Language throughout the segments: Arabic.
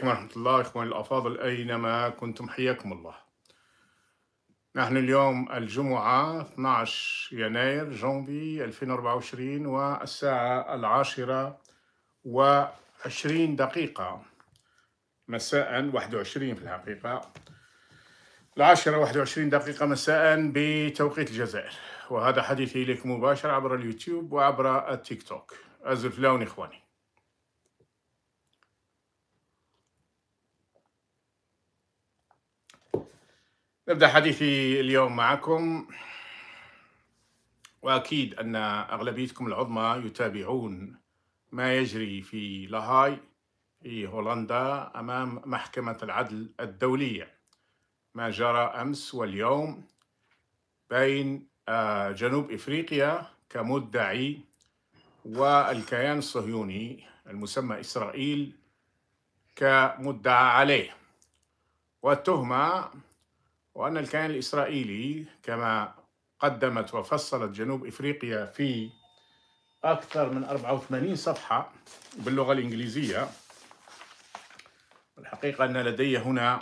عليكم ورحمة الله إخواني الأفاضل أينما كنتم حياكم الله نحن اليوم الجمعة 12 يناير جونبي 2024 والساعة العاشرة وعشرين دقيقة مساء 21 في الحقيقة العاشرة 21 دقيقة مساء بتوقيت الجزائر وهذا حديثي إليكم مباشر عبر اليوتيوب وعبر التيك توك أزل لون إخواني نبدأ حديثي اليوم معكم وأكيد أن أغلبيتكم العظمى يتابعون ما يجري في لاهاي في هولندا أمام محكمة العدل الدولية ما جرى أمس واليوم بين آه، جنوب إفريقيا كمدعي والكيان الصهيوني المسمى إسرائيل كمدعى عليه والتهمة وأن الكيان الإسرائيلي كما قدمت وفصلت جنوب إفريقيا في أكثر من 84 صفحة باللغة الإنجليزية الحقيقة أن لدي هنا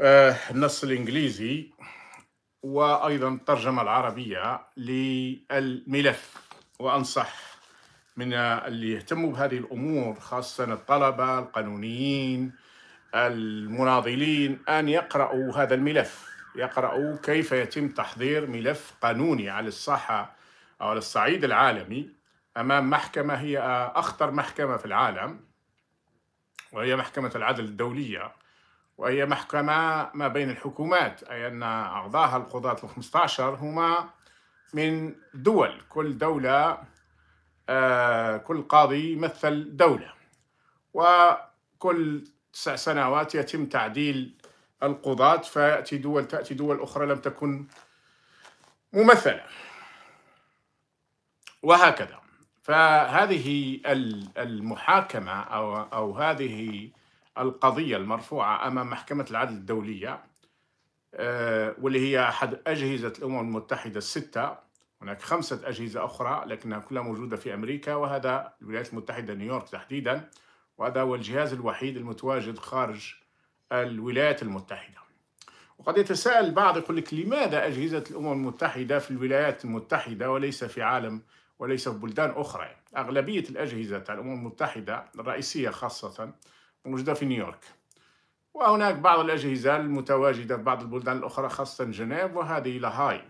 آه، النص الإنجليزي وأيضا الترجمة العربية للملف وأنصح من اللي يهتموا بهذه الأمور خاصة الطلبة القانونيين المناضلين أن يقرأوا هذا الملف يقرأوا كيف يتم تحضير ملف قانوني على الصحة أو على الصعيد العالمي أمام محكمة هي أخطر محكمة في العالم وهي محكمة العدل الدولية وهي محكمة ما بين الحكومات أي أن أعضاها القضاة الخمسة 15 هما من دول كل دولة آه كل قاضي يمثل دولة وكل تسع سنوات يتم تعديل القضاة فيأتي دول تأتي دول أخرى لم تكن ممثلة وهكذا فهذه المحاكمة أو, أو هذه القضية المرفوعة أمام محكمة العدل الدولية آه، واللي هي أحد أجهزة الأمم المتحدة الستة هناك خمسة أجهزة أخرى لكنها كلها موجودة في أمريكا وهذا الولايات المتحدة نيويورك تحديدا وهذا هو الجهاز الوحيد المتواجد خارج الولايات المتحدة وقد يتساءل البعض يقول لك لماذا أجهزة الأمم المتحدة في الولايات المتحدة وليس في عالم وليس في بلدان أخرى أغلبية الأجهزة تاع الأمم المتحدة الرئيسية خاصة موجودة في نيويورك وهناك بعض الأجهزة المتواجدة في بعض البلدان الأخرى خاصة جنيف وهذه لهاي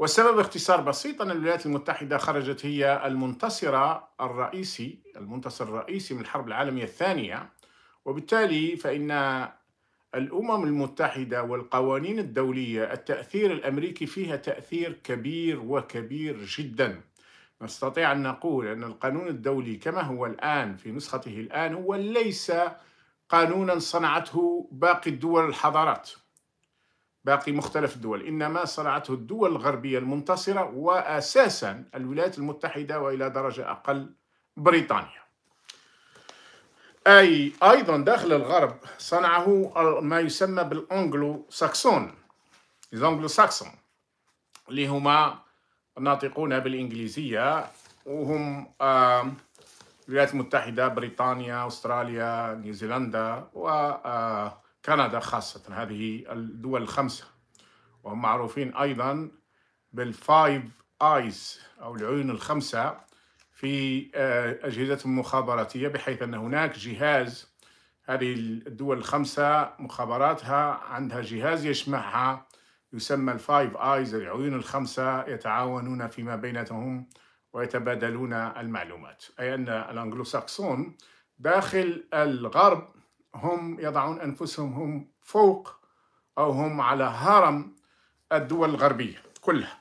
والسبب باختصار بسيط أن الولايات المتحدة خرجت هي المنتصرة الرئيسي المنتصر الرئيسي من الحرب العالمية الثانية وبالتالي فإن الأمم المتحدة والقوانين الدولية التأثير الأمريكي فيها تأثير كبير وكبير جدا نستطيع أن نقول أن القانون الدولي كما هو الآن في نسخته الآن هو ليس قانونا صنعته باقي الدول الحضارات باقي مختلف الدول إنما صنعته الدول الغربية المنتصرة وأساسا الولايات المتحدة وإلى درجة أقل بريطانيا أي أيضا داخل الغرب صنعه ما يسمى بالأنجلو ساكسون الأنجلو ساكسون اللي هما ناطقون بالإنجليزية وهم الولايات المتحدة بريطانيا أستراليا نيوزيلندا و آه كندا خاصة هذه الدول الخمسة وهم معروفين أيضا بالفايف آيز أو العيون الخمسة في آه، أجهزتهم المخابراتية بحيث أن هناك جهاز هذه الدول الخمسة مخابراتها عندها جهاز يجمعها يسمى الفايف آيز العيون الخمسة يتعاونون فيما بينهم ويتبادلون المعلومات أي أن الأنجلوساكسون داخل الغرب هم يضعون أنفسهم هم فوق أو هم على هرم الدول الغربية كلها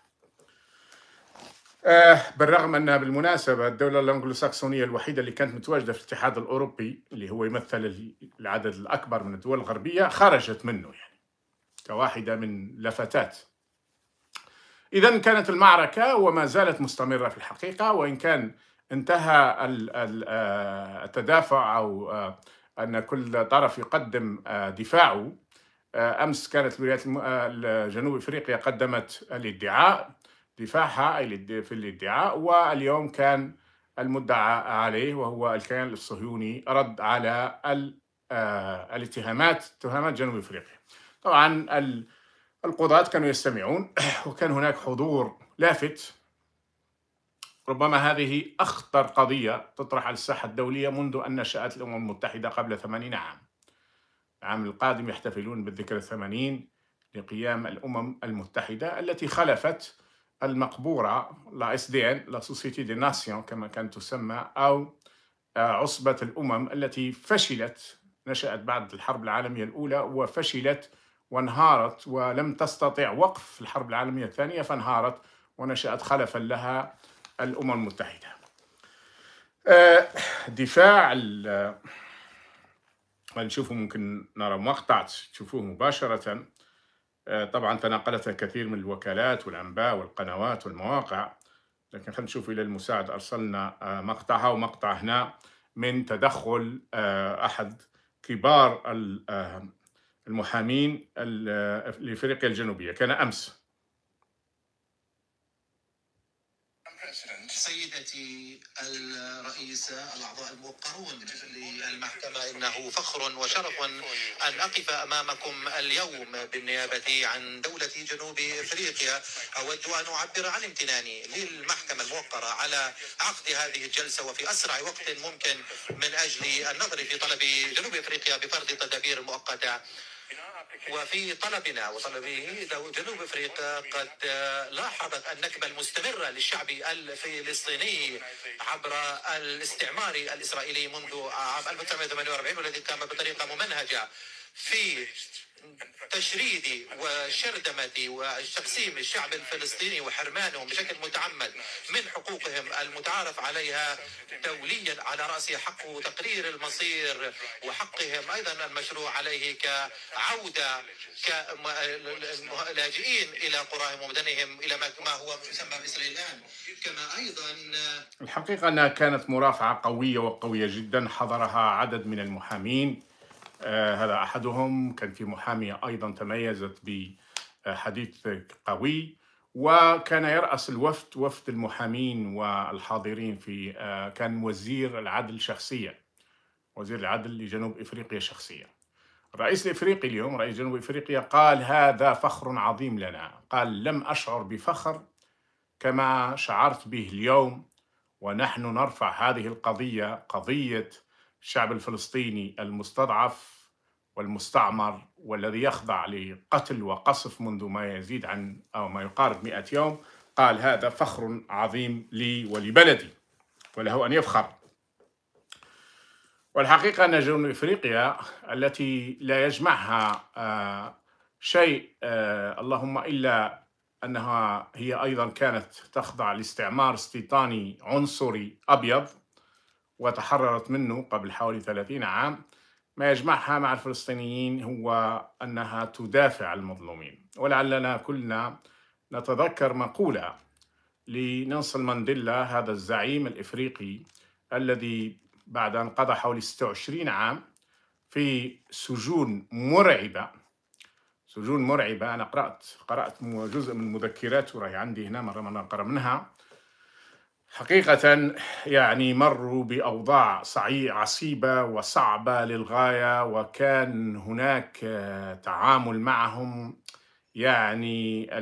آه بالرغم أنها بالمناسبة الدولة الأنجلوساكسونية الوحيدة اللي كانت متواجدة في الاتحاد الأوروبي اللي هو يمثل العدد الأكبر من الدول الغربية خرجت منه يعني كواحدة من لفتات إذا كانت المعركة وما زالت مستمرة في الحقيقة وإن كان انتهى آه، التدافع أو آه، أن كل طرف يقدم آه، دفاعه آه، أمس كانت الولايات آه، الجنوب إفريقيا قدمت الادعاء دفاعها في الادعاء واليوم كان المدعى عليه وهو الكيان الصهيوني رد على الاتهامات اتهامات جنوب افريقيا. طبعا القضاة كانوا يستمعون وكان هناك حضور لافت ربما هذه أخطر قضية تطرح على الساحة الدولية منذ أن نشأت الأمم المتحدة قبل 80 عام العام القادم يحتفلون بالذكرى الثمانين لقيام الأمم المتحدة التي خلفت المقبورة لا اس دي ان لا سوسيتي دي ناسيون كما كانت تسمى أو آه، عصبة الأمم التي فشلت نشأت بعد الحرب العالمية الأولى وفشلت وانهارت ولم تستطع وقف الحرب العالمية الثانية فانهارت ونشأت خلفا لها الأمم المتحدة آه، دفاع آه، نشوفوا ممكن نرى مقطع تشوفوه مباشرة آه، طبعا تناقلتها كثير من الوكالات والأنباء والقنوات والمواقع لكن خلينا نشوف إلى المساعد أرسلنا مقطعها ومقطع هنا من تدخل أحد كبار المحامين لإفريقيا الجنوبية كان أمس سيدتي الرئيسة الأعضاء الموقرون للمحكمة إنه فخر وشرف أن أقف أمامكم اليوم بالنيابة عن دولة جنوب إفريقيا أود أن أعبر عن امتناني للمحكمة الموقرة على عقد هذه الجلسة وفي أسرع وقت ممكن من أجل النظر في طلب جنوب إفريقيا بفرض التدابير المؤقتة وفي طلبنا وطلبه لو جنوب افريقيا قد آه، لاحظت النكبه المستمره للشعب الفلسطيني عبر الاستعمار الاسرائيلي منذ عام 1948 والذي قام بطريقه ممنهجه في تشريد وشردمة وتقسيم الشعب الفلسطيني وحرمانه بشكل متعمد من حقوقهم المتعارف عليها دوليا على رأس حق تقرير المصير وحقهم أيضا المشروع عليه كعودة كلاجئين إلى قراهم ومدنهم إلى ما هو يسمى مصر إسرائيل الآن كما أيضا الحقيقة أنها كانت مرافعة قوية وقوية جدا حضرها عدد من المحامين آه، هذا أحدهم كان في محامية أيضا تميزت بحديث قوي وكان يرأس الوفد وفد المحامين والحاضرين في آه، كان وزير العدل شخصيا وزير العدل لجنوب إفريقيا شخصيا الرئيس الإفريقي اليوم رئيس جنوب إفريقيا قال هذا فخر عظيم لنا قال لم أشعر بفخر كما شعرت به اليوم ونحن نرفع هذه القضية قضية الشعب الفلسطيني المستضعف والمستعمر والذي يخضع لقتل وقصف منذ ما يزيد عن أو ما يقارب مئة يوم قال هذا فخر عظيم لي ولبلدي وله أن يفخر والحقيقة أن جنوب إفريقيا التي لا يجمعها آه، شيء آه، اللهم إلا أنها هي أيضا كانت تخضع لاستعمار استيطاني عنصري أبيض وتحررت منه قبل حوالي 30 عام ما يجمعها مع الفلسطينيين هو أنها تدافع عن المظلومين ولعلنا كلنا نتذكر مقولة لنيلسون مانديلا هذا الزعيم الإفريقي الذي بعد أن قضى حوالي 26 عام في سجون مرعبة سجون مرعبة أنا قرأت قرأت جزء من مذكراته راهي عندي هنا مرة مرة نقرأ منها حقيقة يعني مروا بأوضاع عصيبة وصعبة للغاية وكان هناك آه، تعامل معهم يعني آه،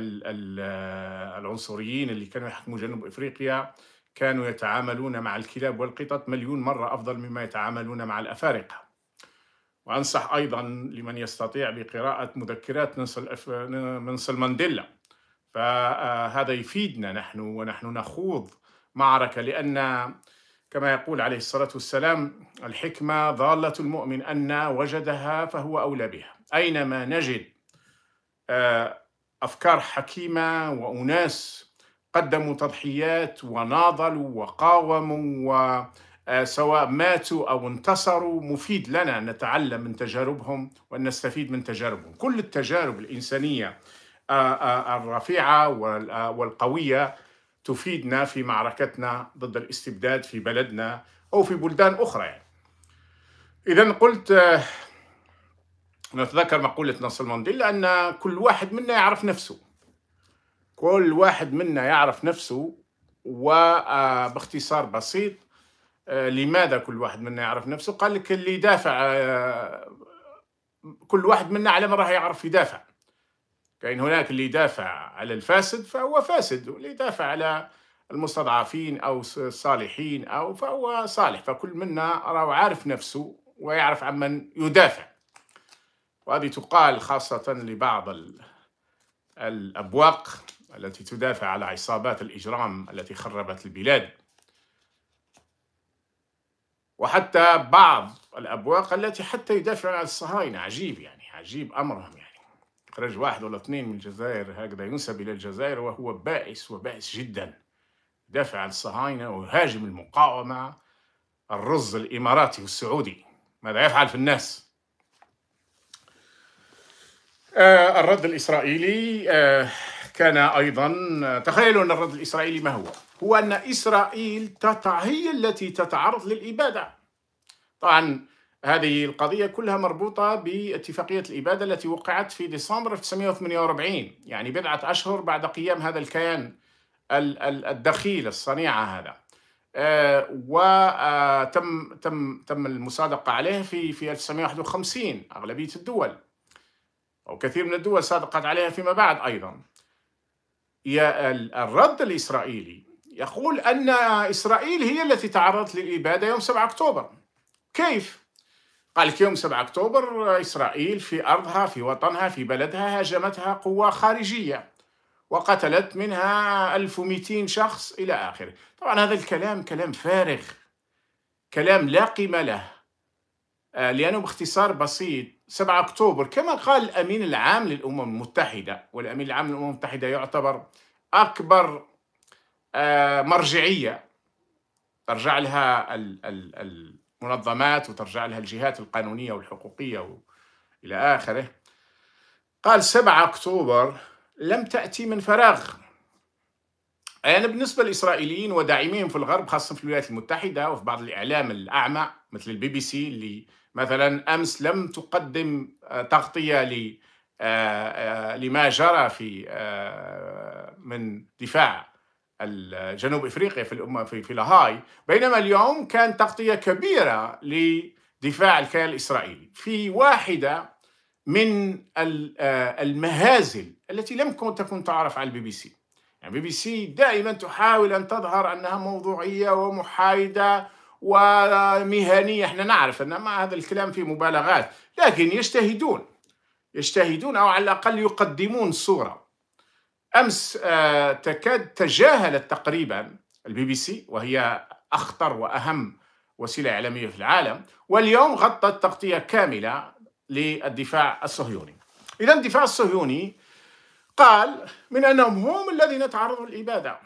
العنصريين اللي كانوا يحكموا جنوب افريقيا كانوا يتعاملون مع الكلاب والقطط مليون مره افضل مما يتعاملون مع الافارقه. وانصح ايضا لمن يستطيع بقراءه مذكرات نيلسون نصل, مانديلا فهذا آه، يفيدنا نحن ونحن نخوض معركة لأن كما يقول عليه الصلاة والسلام الحكمة ضالة المؤمن أن وجدها فهو أولى بها أينما نجد آه، أفكار حكيمة وأناس قدموا تضحيات وناضلوا وقاوموا وسواء آه، ماتوا أو انتصروا مفيد لنا أن نتعلم من تجاربهم وأن نستفيد من تجاربهم كل التجارب الإنسانية آه، الرفيعة والقوية تفيدنا في معركتنا ضد الاستبداد في بلدنا أو في بلدان أخرى يعني. إذا قلت آه، نتذكر مقولة نصر المنديل أن كل واحد منا يعرف نفسه كل واحد منا يعرف نفسه وباختصار آه، بسيط آه، لماذا كل واحد منا يعرف نفسه قال لك اللي يدافع كل واحد منا على من راح يعرف يدافع كأن هناك اللي يدافع على الفاسد فهو فاسد واللي يدافع على المستضعفين أو الصالحين أو فهو صالح فكل منا راهو عارف نفسه ويعرف عمن يدافع وهذه تقال خاصة لبعض الأبواق التي تدافع على عصابات الإجرام التي خربت البلاد وحتى بعض الأبواق التي حتى يدافع عن الصهاينة عجيب يعني عجيب أمرهم خرج واحد ولا اثنين من الجزائر هكذا ينسب إلى الجزائر وهو بائس وبائس جدا دافع عن الصهاينة ويهاجم المقاومة الرز الإماراتي والسعودي ماذا يفعل في الناس؟ آه الرد الإسرائيلي آه كان أيضا آه، تخيلوا أن الرد الإسرائيلي ما هو؟ هو أن إسرائيل تتع... هي التي تتعرض للإبادة طبعا هذه القضية كلها مربوطة باتفاقية الإبادة التي وقعت في ديسمبر 1948 يعني بضعة أشهر بعد قيام هذا الكيان الدخيل الصنيعة هذا آه، وتم آه، تم تم المصادقة عليه في في 1951 أغلبية الدول أو كثير من الدول صادقت عليها فيما بعد أيضا الرد الإسرائيلي يقول أن إسرائيل هي التي تعرضت للإبادة يوم 7 أكتوبر كيف؟ قال يوم 7 أكتوبر إسرائيل في أرضها في وطنها في بلدها هاجمتها قوة خارجية وقتلت منها 1200 شخص إلى آخره طبعا هذا الكلام كلام فارغ كلام لا قيمة له آه، لأنه باختصار بسيط 7 أكتوبر كما قال الأمين العام للأمم المتحدة والأمين العام للأمم المتحدة يعتبر أكبر آه، مرجعية ترجع لها ال ال ال منظمات وترجع لها الجهات القانونية والحقوقية إلى آخره قال 7 أكتوبر لم تأتي من فراغ يعني بالنسبة للإسرائيليين وداعميهم في الغرب خاصة في الولايات المتحدة وفي بعض الإعلام الأعمى مثل البي بي سي اللي مثلا أمس لم تقدم تغطية آه، آه، لما جرى في آه، من دفاع جنوب افريقيا في الامه في, في لاهاي بينما اليوم كان تغطيه كبيره لدفاع الكيان الاسرائيلي في واحده من آه، المهازل التي لم تكن تعرف على البي بي سي يعني بي بي سي دائما تحاول ان تظهر انها موضوعيه ومحايده ومهنيه احنا نعرف ان ما هذا الكلام فيه مبالغات لكن يجتهدون يجتهدون او على الاقل يقدمون صوره امس آه، تكاد تجاهلت تقريبا البي بي سي وهي اخطر واهم وسيله اعلاميه في العالم واليوم غطت تغطيه كامله للدفاع الصهيوني. اذا الدفاع الصهيوني قال من انهم هم الذين تعرضوا للاباده.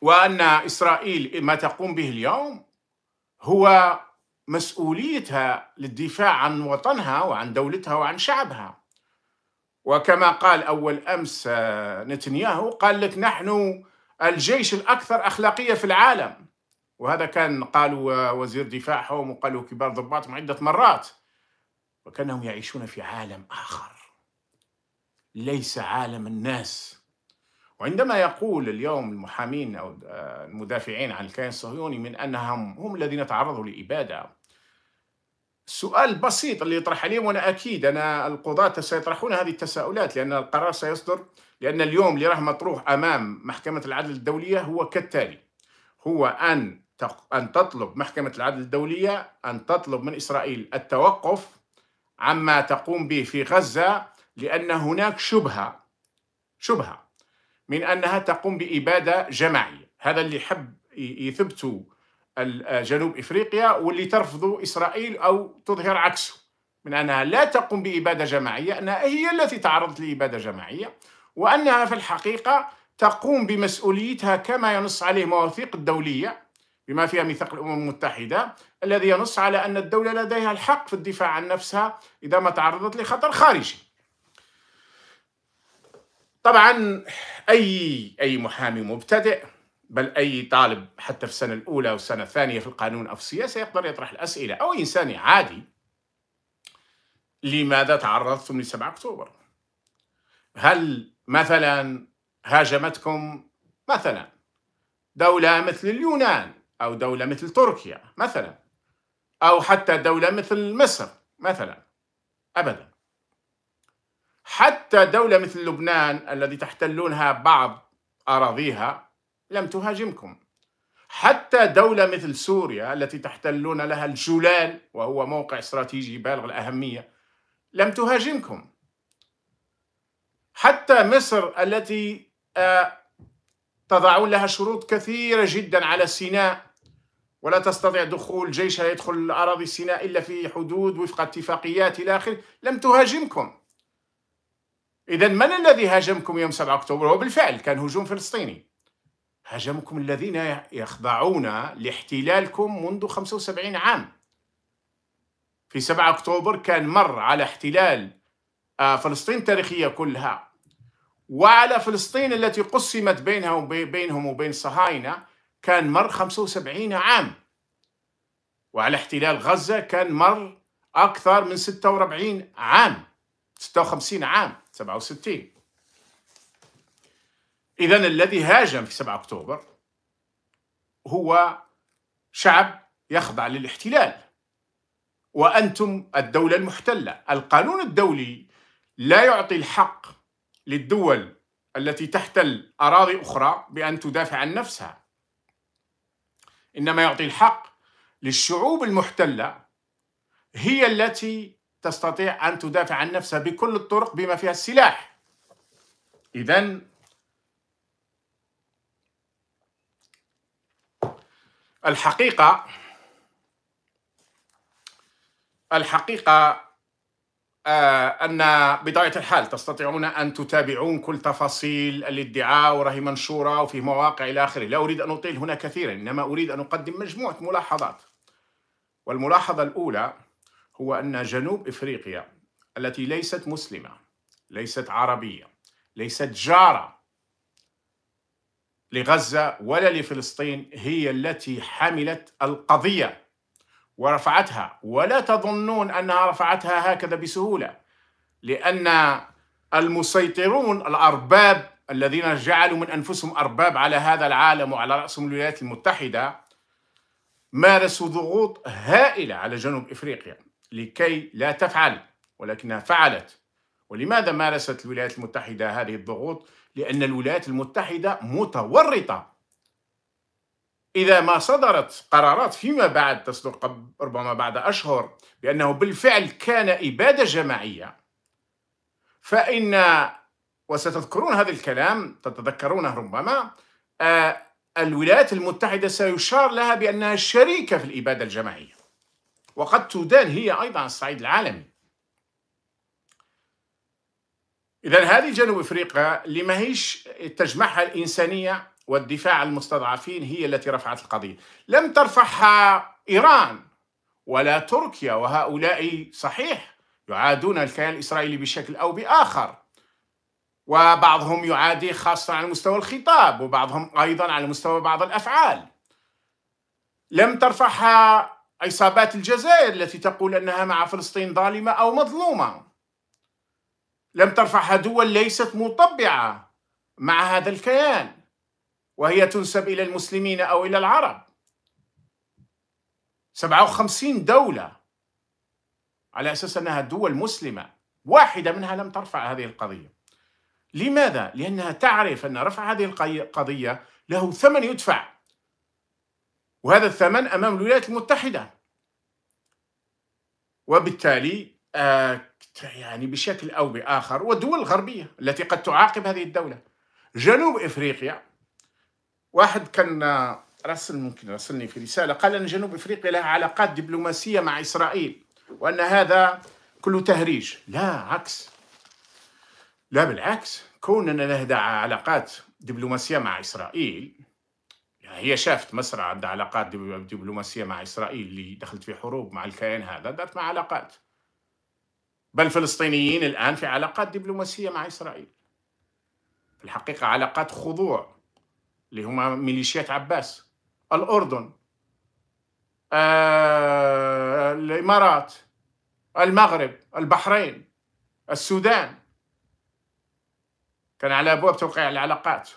وان اسرائيل ما تقوم به اليوم هو مسؤوليتها للدفاع عن وطنها وعن دولتها وعن شعبها. وكما قال أول أمس آه، نتنياهو قال لك نحن الجيش الأكثر أخلاقية في العالم وهذا كان قالوا آه، وزير دفاعهم وقالوا كبار ضباطهم عدة مرات وكأنهم يعيشون في عالم آخر ليس عالم الناس وعندما يقول اليوم المحامين أو آه، المدافعين عن الكيان الصهيوني من أنهم هم الذين تعرضوا لإبادة سؤال بسيط اللي يطرح عليهم وانا اكيد انا القضاة سيطرحون هذه التساؤلات لان القرار سيصدر لان اليوم اللي راه مطروح امام محكمة العدل الدولية هو كالتالي هو ان ان تطلب محكمة العدل الدولية ان تطلب من اسرائيل التوقف عما تقوم به في غزة لان هناك شبهة شبهة من انها تقوم بابادة جماعية هذا اللي حب يثبتوا جنوب افريقيا واللي ترفضه اسرائيل او تظهر عكسه من انها لا تقوم باباده جماعيه انها هي التي تعرضت لاباده جماعيه وانها في الحقيقه تقوم بمسؤوليتها كما ينص عليه مواثيق الدوليه بما فيها ميثاق الامم المتحده الذي ينص على ان الدوله لديها الحق في الدفاع عن نفسها اذا ما تعرضت لخطر خارجي. طبعا اي اي محامي مبتدئ بل أي طالب حتى في السنة الأولى أو السنة الثانية في القانون أو في السياسة يقدر يطرح الأسئلة أو إنسان عادي لماذا تعرضتم ل 7 أكتوبر؟ هل مثلا هاجمتكم مثلا دولة مثل اليونان أو دولة مثل تركيا مثلا أو حتى دولة مثل مصر مثلا أبدا حتى دولة مثل لبنان الذي تحتلونها بعض أراضيها لم تهاجمكم حتى دولة مثل سوريا التي تحتلون لها الجولان وهو موقع استراتيجي بالغ الأهمية لم تهاجمكم حتى مصر التي آه، تضعون لها شروط كثيرة جدا على سيناء ولا تستطيع دخول جيشها يدخل أراضي سيناء إلا في حدود وفق اتفاقيات إلى آخره لم تهاجمكم إذا من الذي هاجمكم يوم 7 أكتوبر وبالفعل كان هجوم فلسطيني هاجمكم الذين يخضعون لاحتلالكم منذ 75 عام في 7 أكتوبر كان مر على احتلال آه، فلسطين التاريخية كلها وعلى فلسطين التي قسمت بينها وبينهم وبين الصهاينة كان مر 75 عام وعلى احتلال غزة كان مر أكثر من 46 عام 56 عام 67 إذا الذي هاجم في 7 أكتوبر هو شعب يخضع للاحتلال وأنتم الدولة المحتلة القانون الدولي لا يعطي الحق للدول التي تحتل أراضي أخرى بأن تدافع عن نفسها إنما يعطي الحق للشعوب المحتلة هي التي تستطيع أن تدافع عن نفسها بكل الطرق بما فيها السلاح إذا الحقيقة الحقيقة آه، أن بطبيعة الحال تستطيعون أن تتابعون كل تفاصيل الادعاء وراهي منشورة وفي مواقع إلى آخره لا أريد أن أطيل هنا كثيرا إنما أريد أن أقدم مجموعة ملاحظات والملاحظة الأولى هو أن جنوب إفريقيا التي ليست مسلمة ليست عربية ليست جارة لغزة ولا لفلسطين هي التي حملت القضية ورفعتها ولا تظنون أنها رفعتها هكذا بسهولة لأن المسيطرون الأرباب الذين جعلوا من أنفسهم أرباب على هذا العالم وعلى رأسهم الولايات المتحدة مارسوا ضغوط هائلة على جنوب إفريقيا لكي لا تفعل ولكنها فعلت ولماذا مارست الولايات المتحدة هذه الضغوط؟ لأن الولايات المتحدة متورطة إذا ما صدرت قرارات فيما بعد تصدر ربما بعد أشهر بأنه بالفعل كان إبادة جماعية فإن وستذكرون هذا الكلام تتذكرونه ربما آه، الولايات المتحدة سيشار لها بأنها شريكة في الإبادة الجماعية وقد تدان هي أيضا على الصعيد العالمي إذا هذه جنوب أفريقيا اللي ماهيش تجمعها الإنسانية والدفاع عن المستضعفين هي التي رفعت القضية لم ترفعها إيران ولا تركيا وهؤلاء صحيح يعادون الكيان الإسرائيلي بشكل أو بآخر وبعضهم يعادي خاصة على مستوى الخطاب وبعضهم أيضا على مستوى بعض الأفعال لم ترفعها عصابات الجزائر التي تقول أنها مع فلسطين ظالمة أو مظلومة لم ترفعها دول ليست مطبعة مع هذا الكيان وهي تنسب إلى المسلمين أو إلى العرب 57 دولة على أساس أنها دول مسلمة واحدة منها لم ترفع هذه القضية لماذا؟ لأنها تعرف أن رفع هذه القضية له ثمن يدفع وهذا الثمن أمام الولايات المتحدة وبالتالي آه يعني بشكل أو بآخر والدول الغربية التي قد تعاقب هذه الدولة جنوب إفريقيا واحد كان رسل ممكن رسلني في رسالة قال أن جنوب إفريقيا لها علاقات دبلوماسية مع إسرائيل وأن هذا كله تهريج لا عكس لا بالعكس كوننا لها علاقات دبلوماسية مع إسرائيل يعني هي شافت مصر عندها علاقات دبلوماسية مع إسرائيل اللي دخلت في حروب مع الكيان هذا دارت مع علاقات بل الفلسطينيين الآن في علاقات دبلوماسية مع إسرائيل في الحقيقة علاقات خضوع اللي هما ميليشيات عباس الأردن آه، الإمارات المغرب البحرين السودان كان على أبواب توقيع العلاقات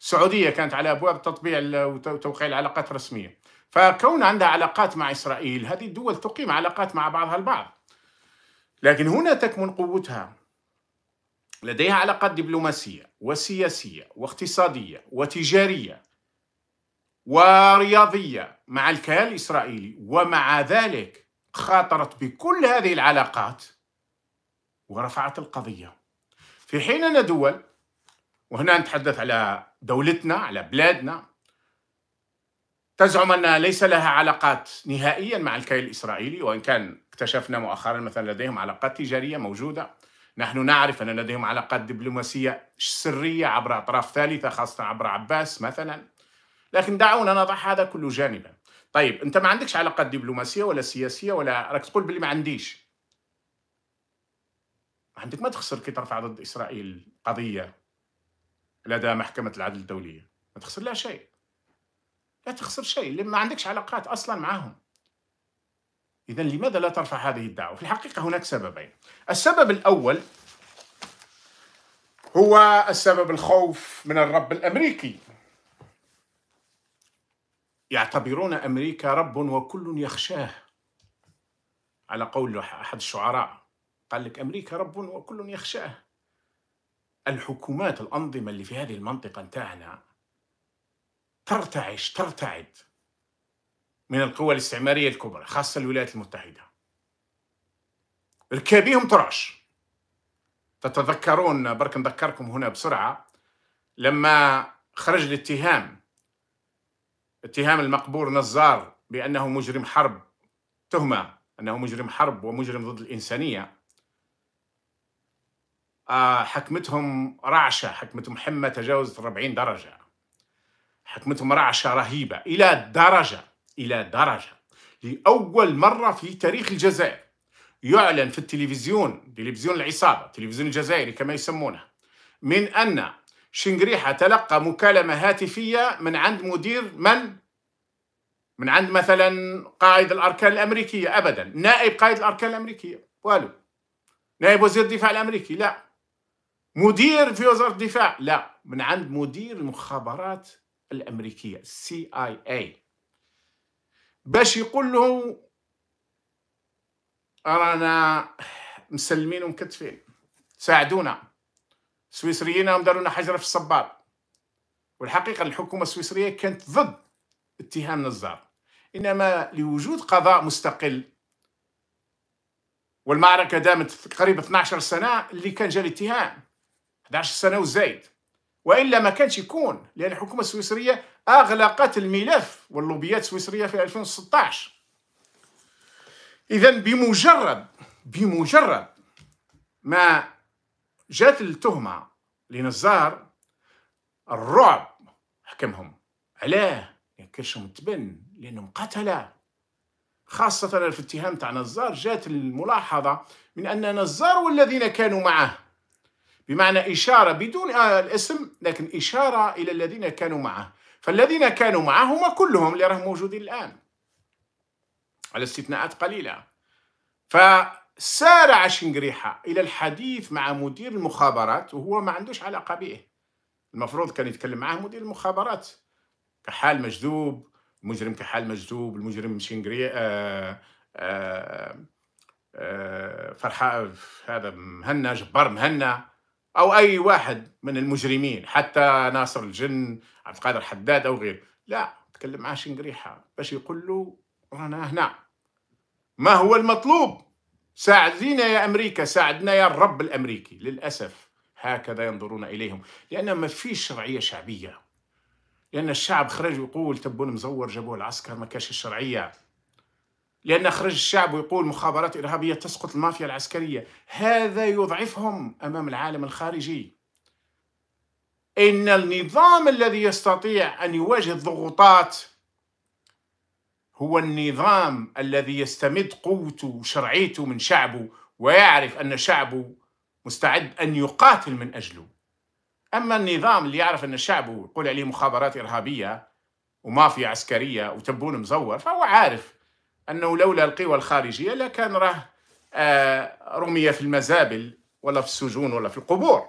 السعودية كانت على أبواب تطبيع وتوقيع العلاقات الرسمية فكون عندها علاقات مع إسرائيل هذه الدول تقيم علاقات مع بعضها البعض لكن هنا تكمن قوتها لديها علاقات دبلوماسية وسياسية واقتصادية وتجارية ورياضية مع الكيان الإسرائيلي ومع ذلك خاطرت بكل هذه العلاقات ورفعت القضية في حين أن دول وهنا نتحدث على دولتنا على بلادنا تزعم أنها ليس لها علاقات نهائيا مع الكيل الإسرائيلي وإن كان اكتشفنا مؤخرا مثلا لديهم علاقات تجارية موجودة نحن نعرف أن لديهم علاقات دبلوماسية سرية عبر أطراف ثالثة خاصة عبر عباس مثلا لكن دعونا نضع هذا كله جانبا طيب أنت ما عندكش علاقات دبلوماسية ولا سياسية ولا راك تقول باللي ما عنديش عندك ما تخسر كي ترفع ضد إسرائيل قضية لدى محكمة العدل الدولية ما تخسر لها شيء لا تخسر شيء لما عندكش علاقات أصلا معهم إذا لماذا لا ترفع هذه الدعوة؟ في الحقيقة هناك سببين السبب الأول هو السبب الخوف من الرب الأمريكي يعتبرون أمريكا رب وكل يخشاه على قول أحد الشعراء قال لك أمريكا رب وكل يخشاه الحكومات الأنظمة اللي في هذه المنطقة نتاعنا ترتعش ترتعد من القوى الاستعمارية الكبرى خاصة الولايات المتحدة ركابيهم طرش تتذكرون برك نذكركم هنا بسرعة لما خرج الاتهام اتهام المقبور نزار بأنه مجرم حرب تهمة أنه مجرم حرب ومجرم ضد الإنسانية آه، حكمتهم رعشة حكمتهم حمى تجاوزت 40 درجة حكمتهم رعشه رهيبه الى درجه الى درجه لاول مره في تاريخ الجزائر يعلن في التلفزيون تلفزيون العصابه التلفزيون الجزائري كما يسمونه من ان شنقريحه تلقى مكالمه هاتفيه من عند مدير من من عند مثلا قائد الاركان الامريكيه ابدا نائب قائد الاركان الامريكيه والو نائب وزير الدفاع الامريكي لا مدير في وزاره الدفاع لا من عند مدير المخابرات الأمريكية سي اي اي باش يقول له رانا مسلمين ومكتفين ساعدونا السويسريين هم دارونا حجره في الصبار والحقيقه الحكومه السويسريه كانت ضد اتهام نزار انما لوجود قضاء مستقل والمعركه دامت قريب 12 سنه اللي كان جا الاتهام 11 سنه وزايد والا ما كانش يكون لان الحكومه السويسريه اغلقت الملف واللوبيات السويسريه في 2016 اذا بمجرد بمجرد ما جات التهمه لنزار الرعب حكمهم علاه يعني كشهم تبن لانهم قتله خاصة في الاتهام تاع نزار جات الملاحظة من أن نزار والذين كانوا معه بمعنى إشارة بدون آه، الاسم لكن إشارة إلى الذين كانوا معه فالذين كانوا معه هم كلهم اللي راهم موجودين الآن على استثناءات قليلة فسارع شنقريحة إلى الحديث مع مدير المخابرات وهو ما عندوش علاقة به المفروض كان يتكلم معه مدير المخابرات كحال مجذوب المجرم كحال مجذوب المجرم شنقري آه آه, آه، فرحة هذا مهنا جبار مهنا او اي واحد من المجرمين حتى ناصر الجن عبد القادر حداد او غيره لا تكلم مع شنقريحه باش يقول له رانا هنا ما هو المطلوب ساعدينا يا امريكا ساعدنا يا الرب الامريكي للاسف هكذا ينظرون اليهم لان ما فيش شرعيه شعبيه لان الشعب خرج ويقول تبون مزور جابوه العسكر ما كاش الشرعيه لأن خرج الشعب ويقول مخابرات إرهابية تسقط المافيا العسكرية هذا يضعفهم أمام العالم الخارجي إن النظام الذي يستطيع أن يواجه الضغوطات هو النظام الذي يستمد قوته وشرعيته من شعبه ويعرف أن شعبه مستعد أن يقاتل من أجله أما النظام اللي يعرف أن شعبه يقول عليه مخابرات إرهابية ومافيا عسكرية وتبون مزور فهو عارف أنه لولا القوى الخارجية لكان راه آه، رمي في المزابل ولا في السجون ولا في القبور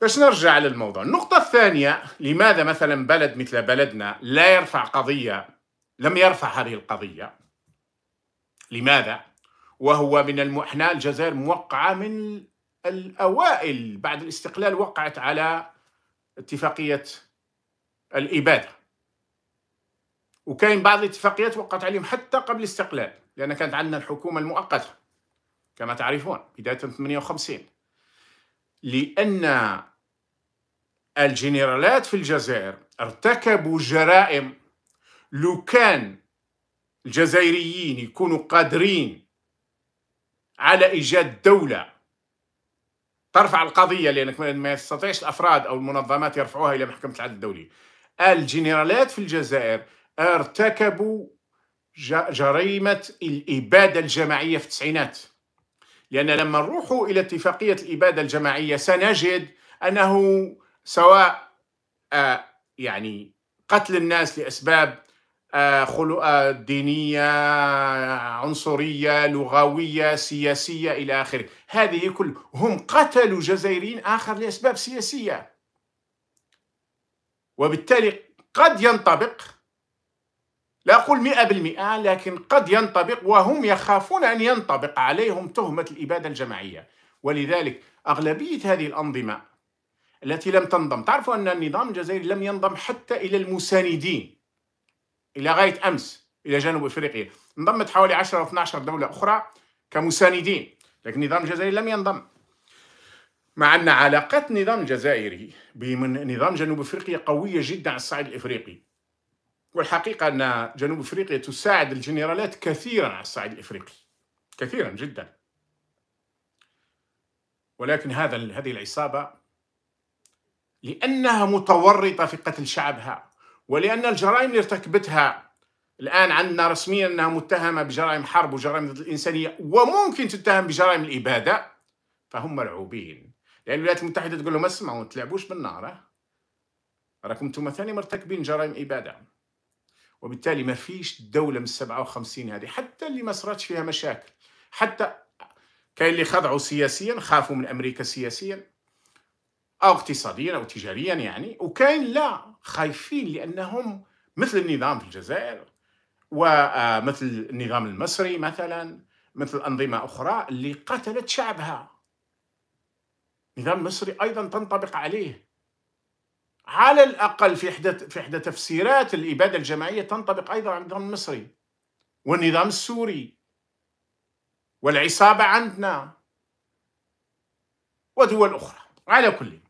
باش نرجع للموضوع النقطة الثانية لماذا مثلا بلد مثل بلدنا لا يرفع قضية لم يرفع هذه القضية لماذا وهو من المحنى الجزائر موقعة من الأوائل بعد الاستقلال وقعت على اتفاقية الإبادة وكاين بعض الاتفاقيات وقعت عليهم حتى قبل الاستقلال لان كانت عندنا الحكومه المؤقته كما تعرفون بدايه 58 لان الجنرالات في الجزائر ارتكبوا جرائم لو كان الجزائريين يكونوا قادرين على ايجاد دوله ترفع القضيه لانك ما يستطيعش الافراد او المنظمات يرفعوها الى محكمه العدل الدولي الجنرالات في الجزائر ارتكبوا جريمة الإبادة الجماعية في التسعينات لأن لما نروحوا إلى اتفاقية الإبادة الجماعية سنجد أنه سواء آه يعني قتل الناس لأسباب آه, آه، دينية عنصرية لغوية سياسية إلى آخره هذه كل هم قتلوا جزائريين آخر لأسباب سياسية وبالتالي قد ينطبق لا أقول مئة بالمئة لكن قد ينطبق وهم يخافون أن ينطبق عليهم تهمة الإبادة الجماعية ولذلك أغلبية هذه الأنظمة التي لم تنضم تعرفوا أن النظام الجزائري لم ينضم حتى إلى المساندين إلى غاية أمس إلى جنوب أفريقيا انضمت حوالي 10 أو 12 دولة أخرى كمساندين لكن النظام الجزائري لم ينضم مع أن علاقات النظام الجزائري بنظام جنوب أفريقيا قوية جدا على الصعيد الإفريقي والحقيقة أن جنوب أفريقيا تساعد الجنرالات كثيرا على الصعيد الإفريقي كثيرا جدا ولكن هذا هذه العصابة لأنها متورطة في قتل شعبها ولأن الجرائم اللي ارتكبتها الآن عندنا رسميا أنها متهمة بجرائم حرب وجرائم ضد الإنسانية وممكن تتهم بجرائم الإبادة فهم مرعوبين لأن الولايات المتحدة تقول لهم اسمعوا ما تلعبوش بالنار راكم انتم ثاني مرتكبين جرائم إبادة وبالتالي ما فيش دولة من 57 هذه حتى اللي ما صارتش فيها مشاكل حتى كاين اللي خضعوا سياسيا خافوا من أمريكا سياسيا أو اقتصاديا أو تجاريا يعني وكاين لا خايفين لأنهم مثل النظام في الجزائر ومثل آه، النظام المصري مثلا مثل أنظمة أخرى اللي قتلت شعبها النظام المصري أيضا تنطبق عليه على الأقل في إحدى في إحدى تفسيرات الإبادة الجماعية تنطبق أيضا على النظام المصري والنظام السوري والعصابة عندنا ودول أخرى على كل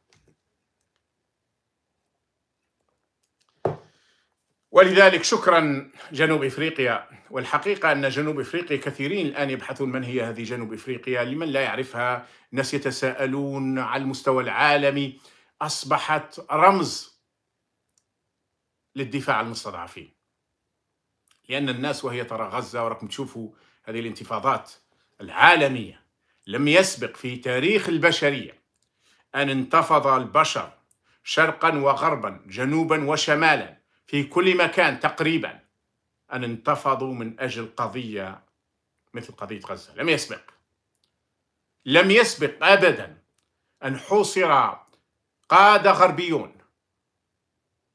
ولذلك شكرا جنوب افريقيا والحقيقه ان جنوب افريقيا كثيرين الان يبحثون من هي هذه جنوب افريقيا لمن لا يعرفها الناس يتساءلون على المستوى العالمي أصبحت رمز للدفاع عن المستضعفين لأن الناس وهي ترى غزة وراكم تشوفوا هذه الانتفاضات العالمية لم يسبق في تاريخ البشرية أن انتفض البشر شرقا وغربا جنوبا وشمالا في كل مكان تقريبا أن انتفضوا من أجل قضية مثل قضية غزة لم يسبق لم يسبق أبدا أن حوصر قادة غربيون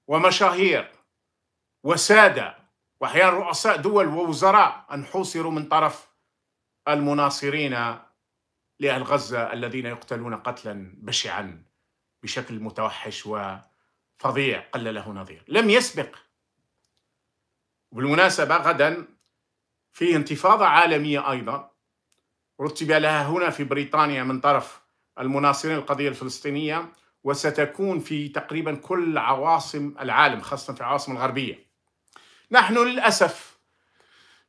ومشاهير وسادة وأحيانا رؤساء دول ووزراء أن حوصروا من طرف المناصرين لأهل غزة الذين يقتلون قتلا بشعا بشكل متوحش وفظيع قل له نظير لم يسبق بالمناسبة غدا في انتفاضة عالمية أيضا رتب لها هنا في بريطانيا من طرف المناصرين القضية الفلسطينية وستكون في تقريبا كل عواصم العالم خاصة في العواصم الغربية نحن للأسف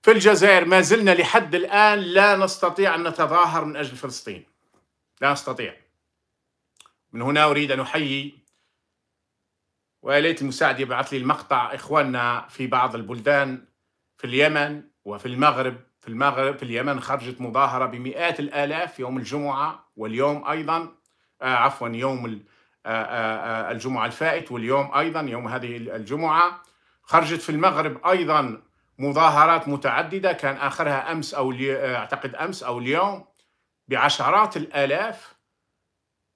في الجزائر ما زلنا لحد الآن لا نستطيع أن نتظاهر من أجل فلسطين لا نستطيع من هنا أريد أن أحيي وليت المساعد يبعث لي المقطع إخواننا في بعض البلدان في اليمن وفي المغرب في المغرب في اليمن خرجت مظاهرة بمئات الآلاف يوم الجمعة واليوم أيضا آه عفوا يوم آه، آه، آه، الجمعة الفائت واليوم أيضا يوم هذه الجمعة خرجت في المغرب أيضا مظاهرات متعددة كان آخرها أمس أو أعتقد أمس أو اليوم بعشرات الآلاف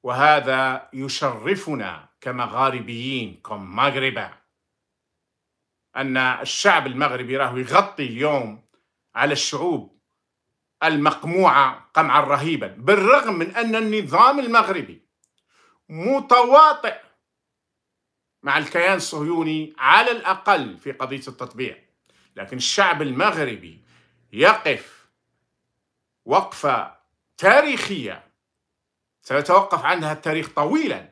وهذا يشرفنا كمغاربيين كمغربة أن الشعب المغربي راه يغطي اليوم على الشعوب المقموعة قمعا رهيبا بالرغم من أن النظام المغربي متواطئ مع الكيان الصهيوني على الأقل في قضية التطبيع لكن الشعب المغربي يقف وقفة تاريخية سيتوقف عنها التاريخ طويلا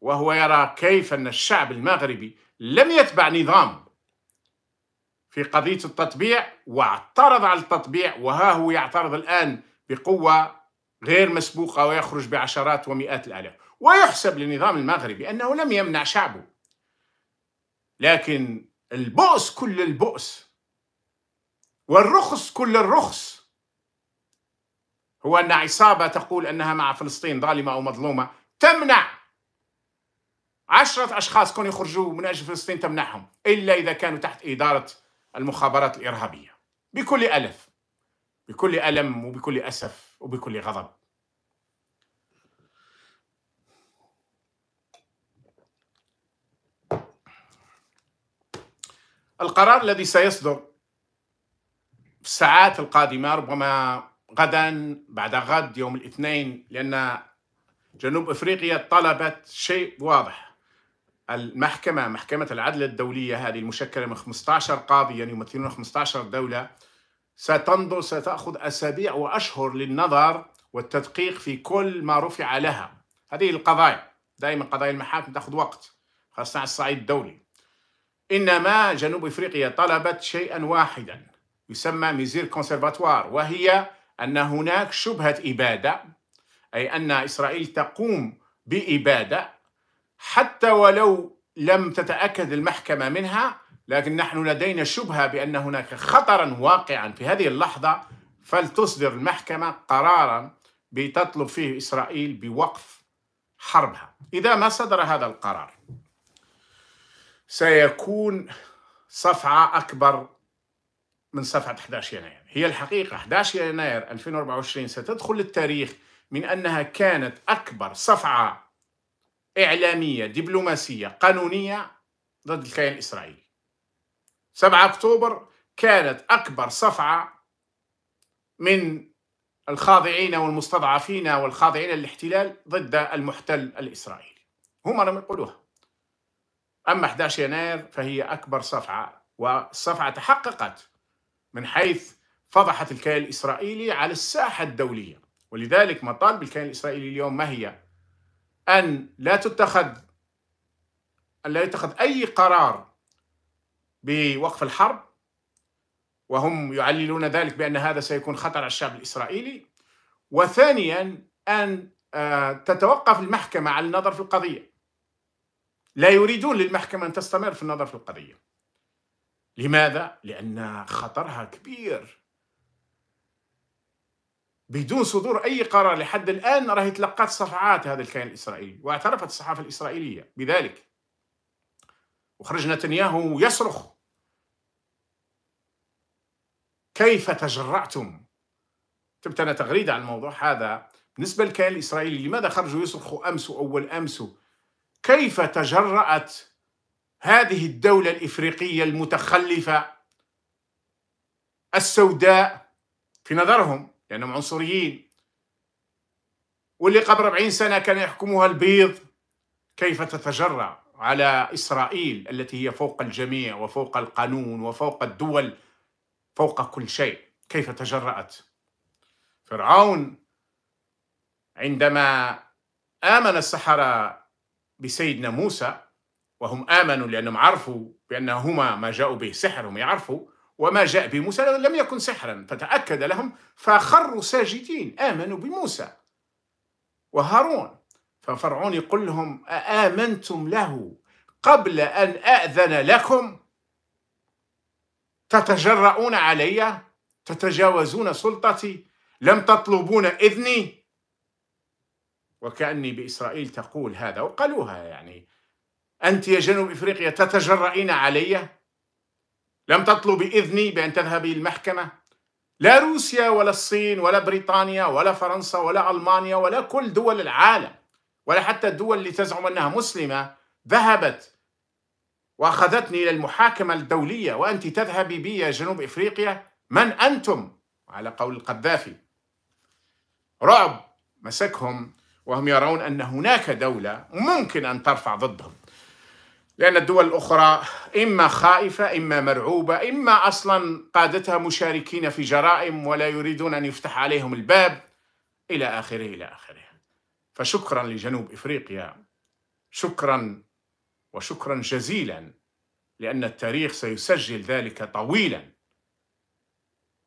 وهو يرى كيف أن الشعب المغربي لم يتبع نظام في قضية التطبيع واعترض على التطبيع وها هو يعترض الآن بقوة غير مسبوقة ويخرج بعشرات ومئات الآلاف ويحسب للنظام المغربي أنه لم يمنع شعبه لكن البؤس كل البؤس والرخص كل الرخص هو أن عصابة تقول أنها مع فلسطين ظالمة أو مظلومة تمنع عشرة أشخاص كانوا يخرجوا من أجل فلسطين تمنعهم إلا إذا كانوا تحت إدارة المخابرات الإرهابية بكل ألف بكل ألم وبكل أسف وبكل غضب القرار الذي سيصدر في الساعات القادمة ربما غدا بعد غد يوم الاثنين لأن جنوب أفريقيا طلبت شيء واضح المحكمة محكمة العدل الدولية هذه المشكلة من 15 قاضيا يعني يمثلون 15 دولة ستنظر ستأخذ أسابيع وأشهر للنظر والتدقيق في كل ما رفع لها هذه القضايا دائما قضايا المحاكم تأخذ وقت خاصة على الصعيد الدولي إنما جنوب إفريقيا طلبت شيئا واحدا يسمى ميزير كونسرفاتوار وهي أن هناك شبهة إبادة أي أن إسرائيل تقوم بإبادة حتى ولو لم تتأكد المحكمة منها لكن نحن لدينا شبهة بأن هناك خطرا واقعا في هذه اللحظة فلتصدر المحكمة قرارا بتطلب فيه إسرائيل بوقف حربها إذا ما صدر هذا القرار سيكون صفعة أكبر من صفعة 11 يناير هي الحقيقة 11 يناير 2024 ستدخل للتاريخ من أنها كانت أكبر صفعة إعلامية دبلوماسية قانونية ضد الكيان الإسرائيلي 7 أكتوبر كانت أكبر صفعة من الخاضعين والمستضعفين والخاضعين للاحتلال ضد المحتل الإسرائيلي هم لم يقولوها أما 11 يناير فهي أكبر صفعة والصفعة تحققت من حيث فضحت الكيان الإسرائيلي على الساحة الدولية ولذلك مطالب الكيان الإسرائيلي اليوم ما هي أن لا تتخذ أن لا يتخذ أي قرار بوقف الحرب وهم يعللون ذلك بأن هذا سيكون خطر على الشعب الإسرائيلي وثانيا أن آه، تتوقف المحكمة على النظر في القضية لا يريدون للمحكمة أن تستمر في النظر في القضية لماذا؟ لأن خطرها كبير بدون صدور أي قرار لحد الآن راهي تلقت صفعات هذا الكيان الإسرائيلي واعترفت الصحافة الإسرائيلية بذلك وخرج نتنياهو يصرخ كيف تجرأتم كتبت أنا تغريدة عن الموضوع هذا بالنسبة للكيان الإسرائيلي لماذا خرجوا يصرخوا أمس وأول أمس كيف تجرأت هذه الدولة الإفريقية المتخلفة السوداء في نظرهم لأنهم عنصريين واللي قبل 40 سنة كان يحكمها البيض كيف تتجرأ على إسرائيل التي هي فوق الجميع وفوق القانون وفوق الدول فوق كل شيء كيف تجرأت فرعون عندما آمن السحرة بسيدنا موسى وهم آمنوا لأنهم عرفوا بأنهما ما جاءوا به سحر هم يعرفوا وما جاء بموسى لم يكن سحرا فتأكد لهم فخروا ساجدين آمنوا بموسى وهارون ففرعون يقول لهم آمنتم له قبل أن أأذن لكم تتجرؤون علي تتجاوزون سلطتي لم تطلبون إذني وكأني بإسرائيل تقول هذا وقالوها يعني أنت يا جنوب إفريقيا تتجرئين علي لم تطلبي إذني بأن تذهبي المحكمة لا روسيا ولا الصين ولا بريطانيا ولا فرنسا ولا ألمانيا ولا كل دول العالم ولا حتى الدول اللي تزعم أنها مسلمة ذهبت وأخذتني إلى المحاكمة الدولية وأنت تذهبي بي يا جنوب إفريقيا من أنتم على قول القذافي رعب مسكهم وهم يرون أن هناك دولة ممكن أن ترفع ضدهم لأن الدول الأخرى إما خائفة إما مرعوبة إما أصلا قادتها مشاركين في جرائم ولا يريدون أن يفتح عليهم الباب إلى آخره إلى آخره فشكرا لجنوب إفريقيا شكرا وشكرا جزيلا لأن التاريخ سيسجل ذلك طويلا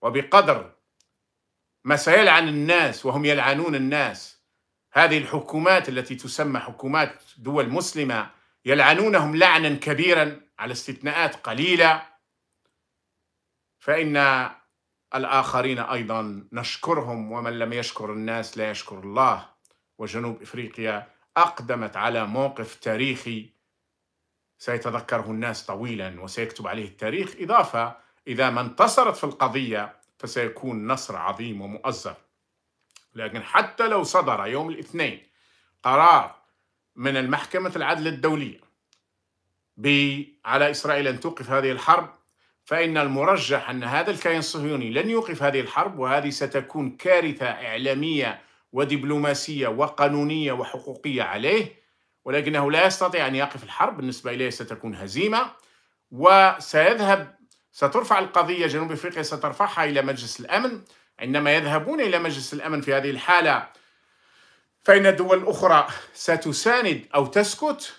وبقدر ما سيلعن الناس وهم يلعنون الناس هذه الحكومات التي تسمى حكومات دول مسلمة يلعنونهم لعنا كبيرا على استثناءات قليلة فإن الآخرين أيضا نشكرهم ومن لم يشكر الناس لا يشكر الله وجنوب إفريقيا أقدمت على موقف تاريخي سيتذكره الناس طويلا وسيكتب عليه التاريخ إضافة إذا ما انتصرت في القضية فسيكون نصر عظيم ومؤزر لكن حتى لو صدر يوم الاثنين قرار من المحكمة العدل الدولية على إسرائيل أن توقف هذه الحرب فإن المرجح أن هذا الكيان الصهيوني لن يوقف هذه الحرب وهذه ستكون كارثة إعلامية ودبلوماسية وقانونية وحقوقية عليه ولكنه لا يستطيع أن يقف الحرب بالنسبة إليه ستكون هزيمة وسيذهب سترفع القضية جنوب أفريقيا سترفعها إلى مجلس الأمن عندما يذهبون إلى مجلس الأمن في هذه الحالة فإن الدول الأخرى ستساند أو تسكت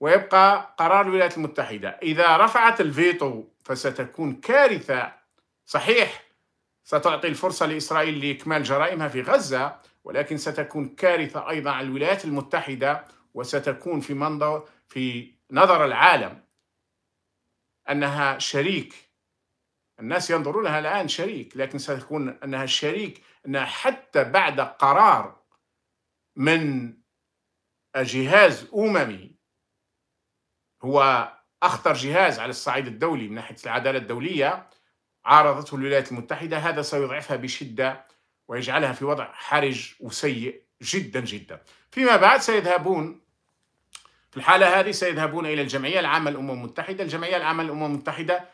ويبقى قرار الولايات المتحدة إذا رفعت الفيتو فستكون كارثة صحيح ستعطي الفرصة لإسرائيل لإكمال جرائمها في غزة ولكن ستكون كارثة أيضا على الولايات المتحدة وستكون في منظر في نظر العالم أنها شريك الناس ينظرون لها الآن شريك لكن ستكون أنها الشريك أنها حتى بعد قرار من جهاز أممي هو أخطر جهاز على الصعيد الدولي من ناحية العدالة الدولية عارضته الولايات المتحدة هذا سيضعفها بشدة ويجعلها في وضع حرج وسيء جدا جدا فيما بعد سيذهبون في الحالة هذه سيذهبون إلى الجمعية العامة للأمم المتحدة الجمعية العامة للأمم المتحدة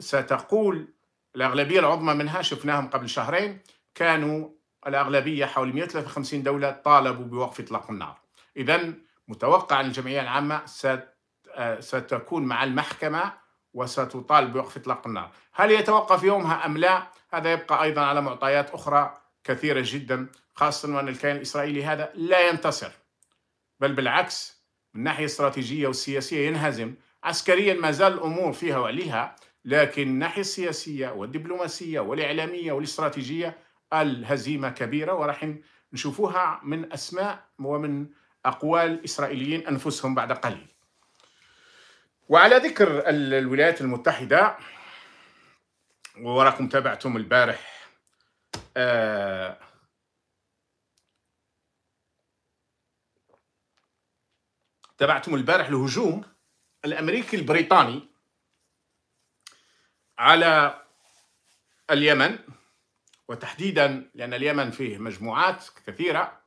ستقول الأغلبية العظمى منها شفناهم قبل شهرين كانوا الأغلبية حول 153 دولة طالبوا بوقف إطلاق النار إذا متوقع أن الجمعية العامة آه، ستكون مع المحكمة وستطالب بوقف إطلاق النار هل يتوقف يومها أم لا هذا يبقى أيضا على معطيات أخرى كثيرة جدا خاصة وأن الكيان الإسرائيلي هذا لا ينتصر بل بالعكس من الناحية الاستراتيجية والسياسية ينهزم عسكريا ما زال الأمور فيها وعليها لكن الناحية السياسية والدبلوماسية والإعلامية والاستراتيجية الهزيمة كبيرة وراح نشوفوها من أسماء ومن أقوال الإسرائيليين أنفسهم بعد قليل وعلى ذكر الولايات المتحدة وراكم تابعتم البارح آه تابعتم البارح الهجوم الامريكي البريطاني على اليمن وتحديدا لان اليمن فيه مجموعات كثيره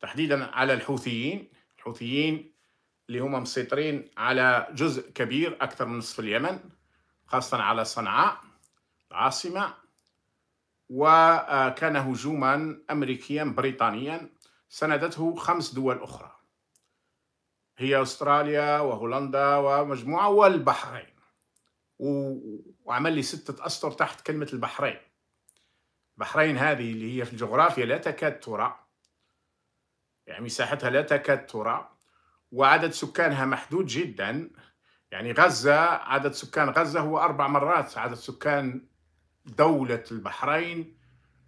تحديدا على الحوثيين الحوثيين اللي هم مسيطرين على جزء كبير اكثر من نصف اليمن خاصه على صنعاء العاصمه وكان هجوما امريكيا بريطانيا سندته خمس دول اخرى هي استراليا وهولندا ومجموعه والبحرين وعمل لي سته اسطر تحت كلمه البحرين البحرين هذه اللي هي في الجغرافيا لا تكاد ترى يعني مساحتها لا تكاد ترى وعدد سكانها محدود جدا يعني غزة عدد سكان غزة هو أربع مرات عدد سكان دولة البحرين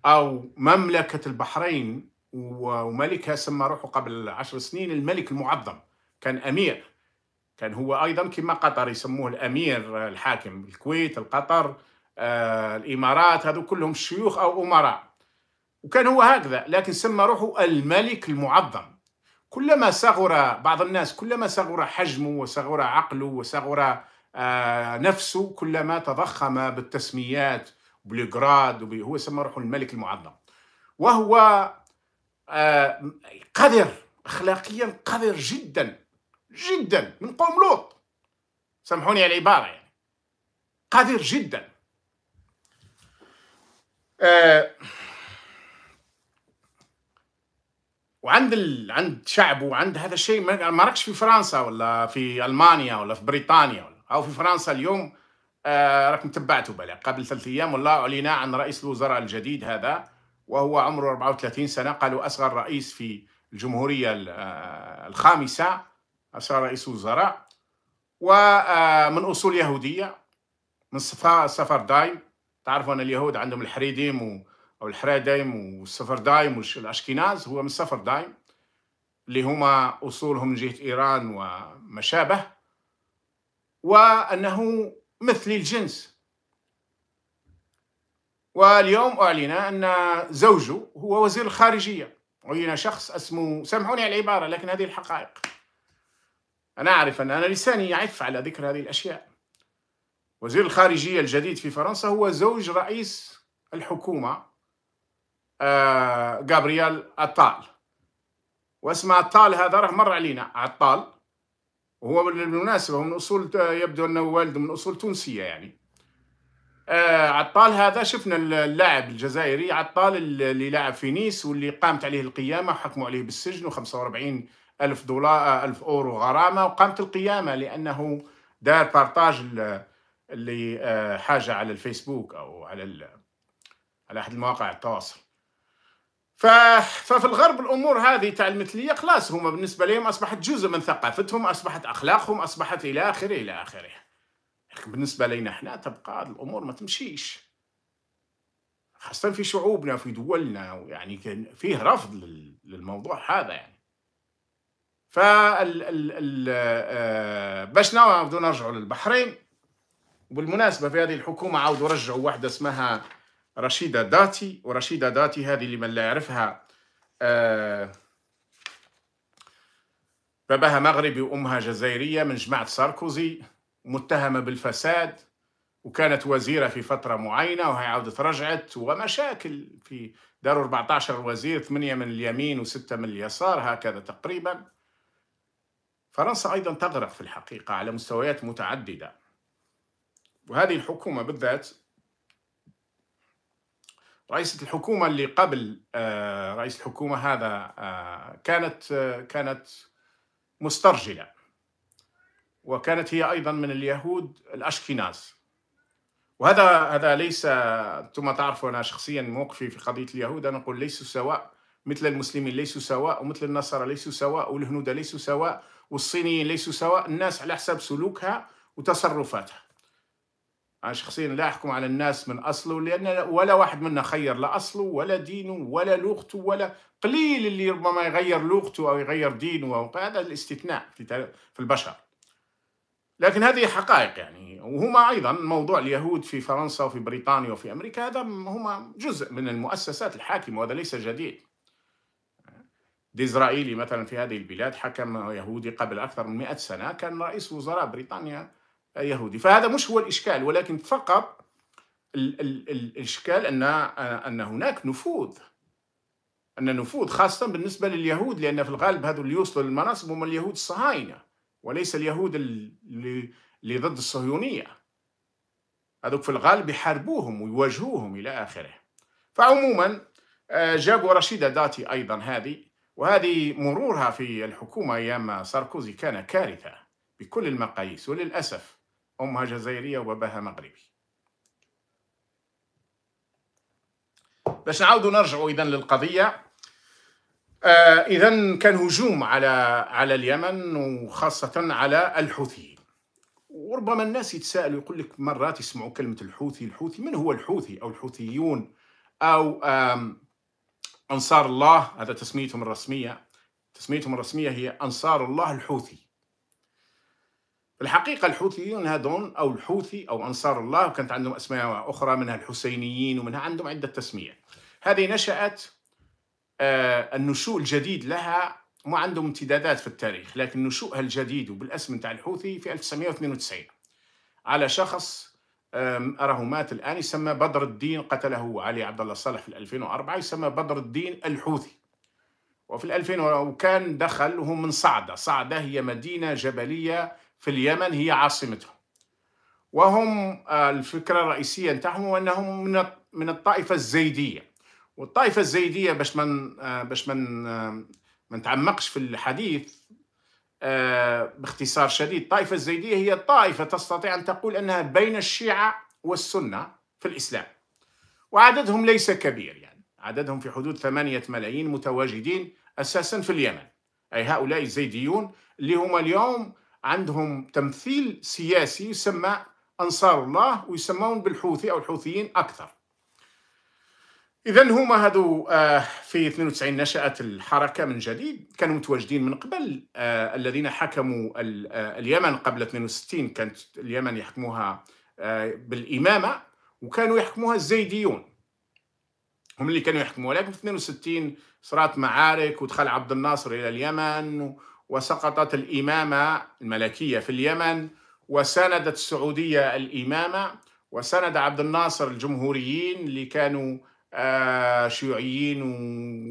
أو مملكة البحرين وملكها سمى روحه قبل عشر سنين الملك المعظم كان امير كان هو ايضا كما قطر يسموه الامير آه، الحاكم الكويت القطر آه الامارات هذو كلهم شيوخ او امراء وكان هو هكذا لكن سمى روحه الملك المعظم كلما صغر بعض الناس كلما صغر حجمه وصغر عقله وصغر آه نفسه كلما تضخم بالتسميات بلغراد هو سمى روحه الملك المعظم وهو آه قذر اخلاقيا قذر جدا جدا من قوم لوط سامحوني على العبارة يعني قذر جدا آه، وعند ال... عند شعبه وعند هذا الشيء ما راكش في فرنسا ولا في المانيا ولا في بريطانيا ولا او في فرنسا اليوم آه راكم تبعتوا بلا قبل ثلاث ايام والله اعلن عن رئيس الوزراء الجديد هذا وهو عمره 34 سنه قالوا اصغر رئيس في الجمهوريه آه، الخامسه أشار رئيس وزراء ومن آه، أصول يهودية من صفا دايم تعرفوا أن اليهود عندهم الحريديم او أو والسفر دايم والأشكيناز هو من سفر دايم اللي هما أصولهم من جهة إيران وما شابه وأنه مثلي الجنس واليوم أعلن أن زوجه هو وزير الخارجية عين شخص اسمه سامحوني على العبارة لكن هذه الحقائق أنا أعرف أن أنا لساني يعف على ذكر هذه الأشياء وزير الخارجية الجديد في فرنسا هو زوج رئيس الحكومة آه جابرييل أطال واسم أطال هذا راه مر علينا عطال وهو بالمناسبة من أصول يبدو أنه والده من أصول تونسية يعني آه عطال هذا شفنا اللاعب الجزائري عطال اللي لعب في نيس واللي قامت عليه القيامة وحكموا عليه بالسجن و45 ألف دولار آه، ألف أورو غرامة وقامت القيامة لأنه دار بارتاج اللي آه، حاجة على الفيسبوك أو على على أحد مواقع التواصل ففي الغرب الامور هذه تاع المثليه خلاص هما بالنسبه لهم اصبحت جزء من ثقافتهم اصبحت اخلاقهم اصبحت الى اخره الى اخره بالنسبه لنا احنا تبقى الامور ما تمشيش خاصه في شعوبنا في دولنا يعني كان فيه رفض للموضوع هذا يعني ف آه، باش نعاودو بدون نرجعوا للبحرين وبالمناسبة في هذه الحكومة عاودوا رجعوا واحدة اسمها رشيدة داتي ورشيدة داتي هذه اللي من لا يعرفها آه، باباها مغربي وأمها جزائرية من جماعة ساركوزي متهمة بالفساد وكانت وزيرة في فترة معينة وهي عودت رجعت ومشاكل في داروا 14 وزير 8 من اليمين وستة من اليسار هكذا تقريبا فرنسا أيضا تغرق في الحقيقة على مستويات متعددة وهذه الحكومة بالذات رئيسة الحكومة اللي قبل آه، رئيس الحكومة هذا آه، كانت آه، كانت مسترجلة وكانت هي أيضا من اليهود الأشكيناز وهذا هذا ليس ثم تعرفوا أنا شخصيا موقفي في قضية اليهود أنا أقول ليسوا سواء مثل المسلمين ليسوا سواء ومثل النصارى ليسوا سواء والهنود ليسوا سواء والصينيين ليسوا سواء الناس على حسب سلوكها وتصرفاتها أنا شخصيا لا أحكم على الناس من أصله لأن ولا واحد منا خير لا أصله ولا دينه ولا لغته ولا قليل اللي ربما يغير لغته أو يغير دينه أو هذا الاستثناء في البشر لكن هذه حقائق يعني وهما أيضا موضوع اليهود في فرنسا وفي بريطانيا وفي أمريكا هذا هما جزء من المؤسسات الحاكمة وهذا ليس جديد ديزرائيلي مثلا في هذه البلاد حكم يهودي قبل أكثر من 100 سنة كان رئيس وزراء بريطانيا يهودي فهذا مش هو الإشكال ولكن فقط الإشكال أن أن هناك نفوذ أن نفوذ خاصة بالنسبة لليهود لأن في الغالب هذو اللي يوصلوا للمناصب هم اليهود الصهاينة وليس اليهود اللي ضد الصهيونية هذوك في الغالب يحاربوهم ويواجهوهم إلى آخره فعموما آه، جابوا رشيدة داتي أيضا هذه وهذه مرورها في الحكومة أيام ساركوزي كان كارثة بكل المقاييس وللأسف أمها جزائرية وباباها مغربي باش نعود نرجعوا إذا للقضية آه إذا كان هجوم على على اليمن وخاصة على الحوثيين وربما الناس يتساءلوا يقول لك مرات يسمعوا كلمة الحوثي الحوثي من هو الحوثي أو الحوثيون أو آم أنصار الله هذا تسميتهم الرسمية تسميتهم الرسمية هي أنصار الله الحوثي الحقيقة الحوثيون هذون أو الحوثي أو أنصار الله وكانت عندهم أسماء أخرى منها الحسينيين ومنها عندهم عدة تسمية هذه نشأت آه، النشوء الجديد لها ما عندهم امتدادات في التاريخ لكن نشوءها الجديد وبالاسم نتاع الحوثي في 1992 على شخص أراه مات الآن يسمى بدر الدين قتله علي عبد الله الصالح في 2004 يسمى بدر الدين الحوثي وفي 2000 وكان دخل وهو من صعدة صعدة هي مدينة جبلية في اليمن هي عاصمتهم وهم آه، الفكرة الرئيسية نتاعهم هو أنهم من من الطائفة الزيدية والطائفة الزيدية باش من آه، باش من آه، ما نتعمقش في الحديث آه، باختصار شديد الطائفة الزيدية هي طائفة تستطيع أن تقول أنها بين الشيعة والسنة في الإسلام وعددهم ليس كبير يعني عددهم في حدود ثمانية ملايين متواجدين أساسا في اليمن أي هؤلاء الزيديون اللي هم اليوم عندهم تمثيل سياسي يسمى أنصار الله ويسمون بالحوثي أو الحوثيين أكثر اذا هما هذو آه، في 92 نشات الحركه من جديد كانوا متواجدين من قبل آه، الذين حكموا آه، اليمن قبل 62 كانت اليمن يحكموها بالامامه وكانوا يحكموها الزيديون هم اللي كانوا يحكموها لكن في 62 صارت معارك ودخل عبد الناصر الى اليمن وسقطت الامامه الملكيه في اليمن وساندت السعوديه الامامه وسند عبد الناصر الجمهوريين اللي كانوا آه، شيوعيين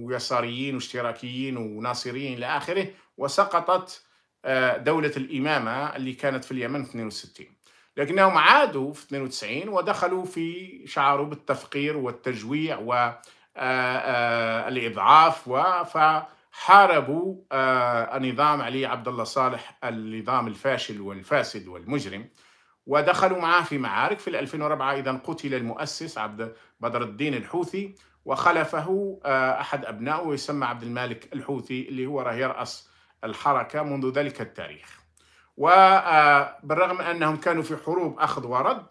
ويساريين واشتراكيين وناصريين إلى آخره وسقطت آه، دولة الإمامة اللي كانت في اليمن في 62 لكنهم عادوا في 92 ودخلوا في شعروا بالتفقير والتجويع والإضعاف آه، فحاربوا نظام علي عبد الله صالح النظام الفاشل والفاسد والمجرم ودخلوا معه في معارك في 2004 اذا قتل المؤسس عبد بدر الدين الحوثي وخلفه آه، احد ابنائه يسمى عبد المالك الحوثي اللي هو راه يراس الحركه منذ ذلك التاريخ. وبالرغم آه، انهم كانوا في حروب اخذ ورد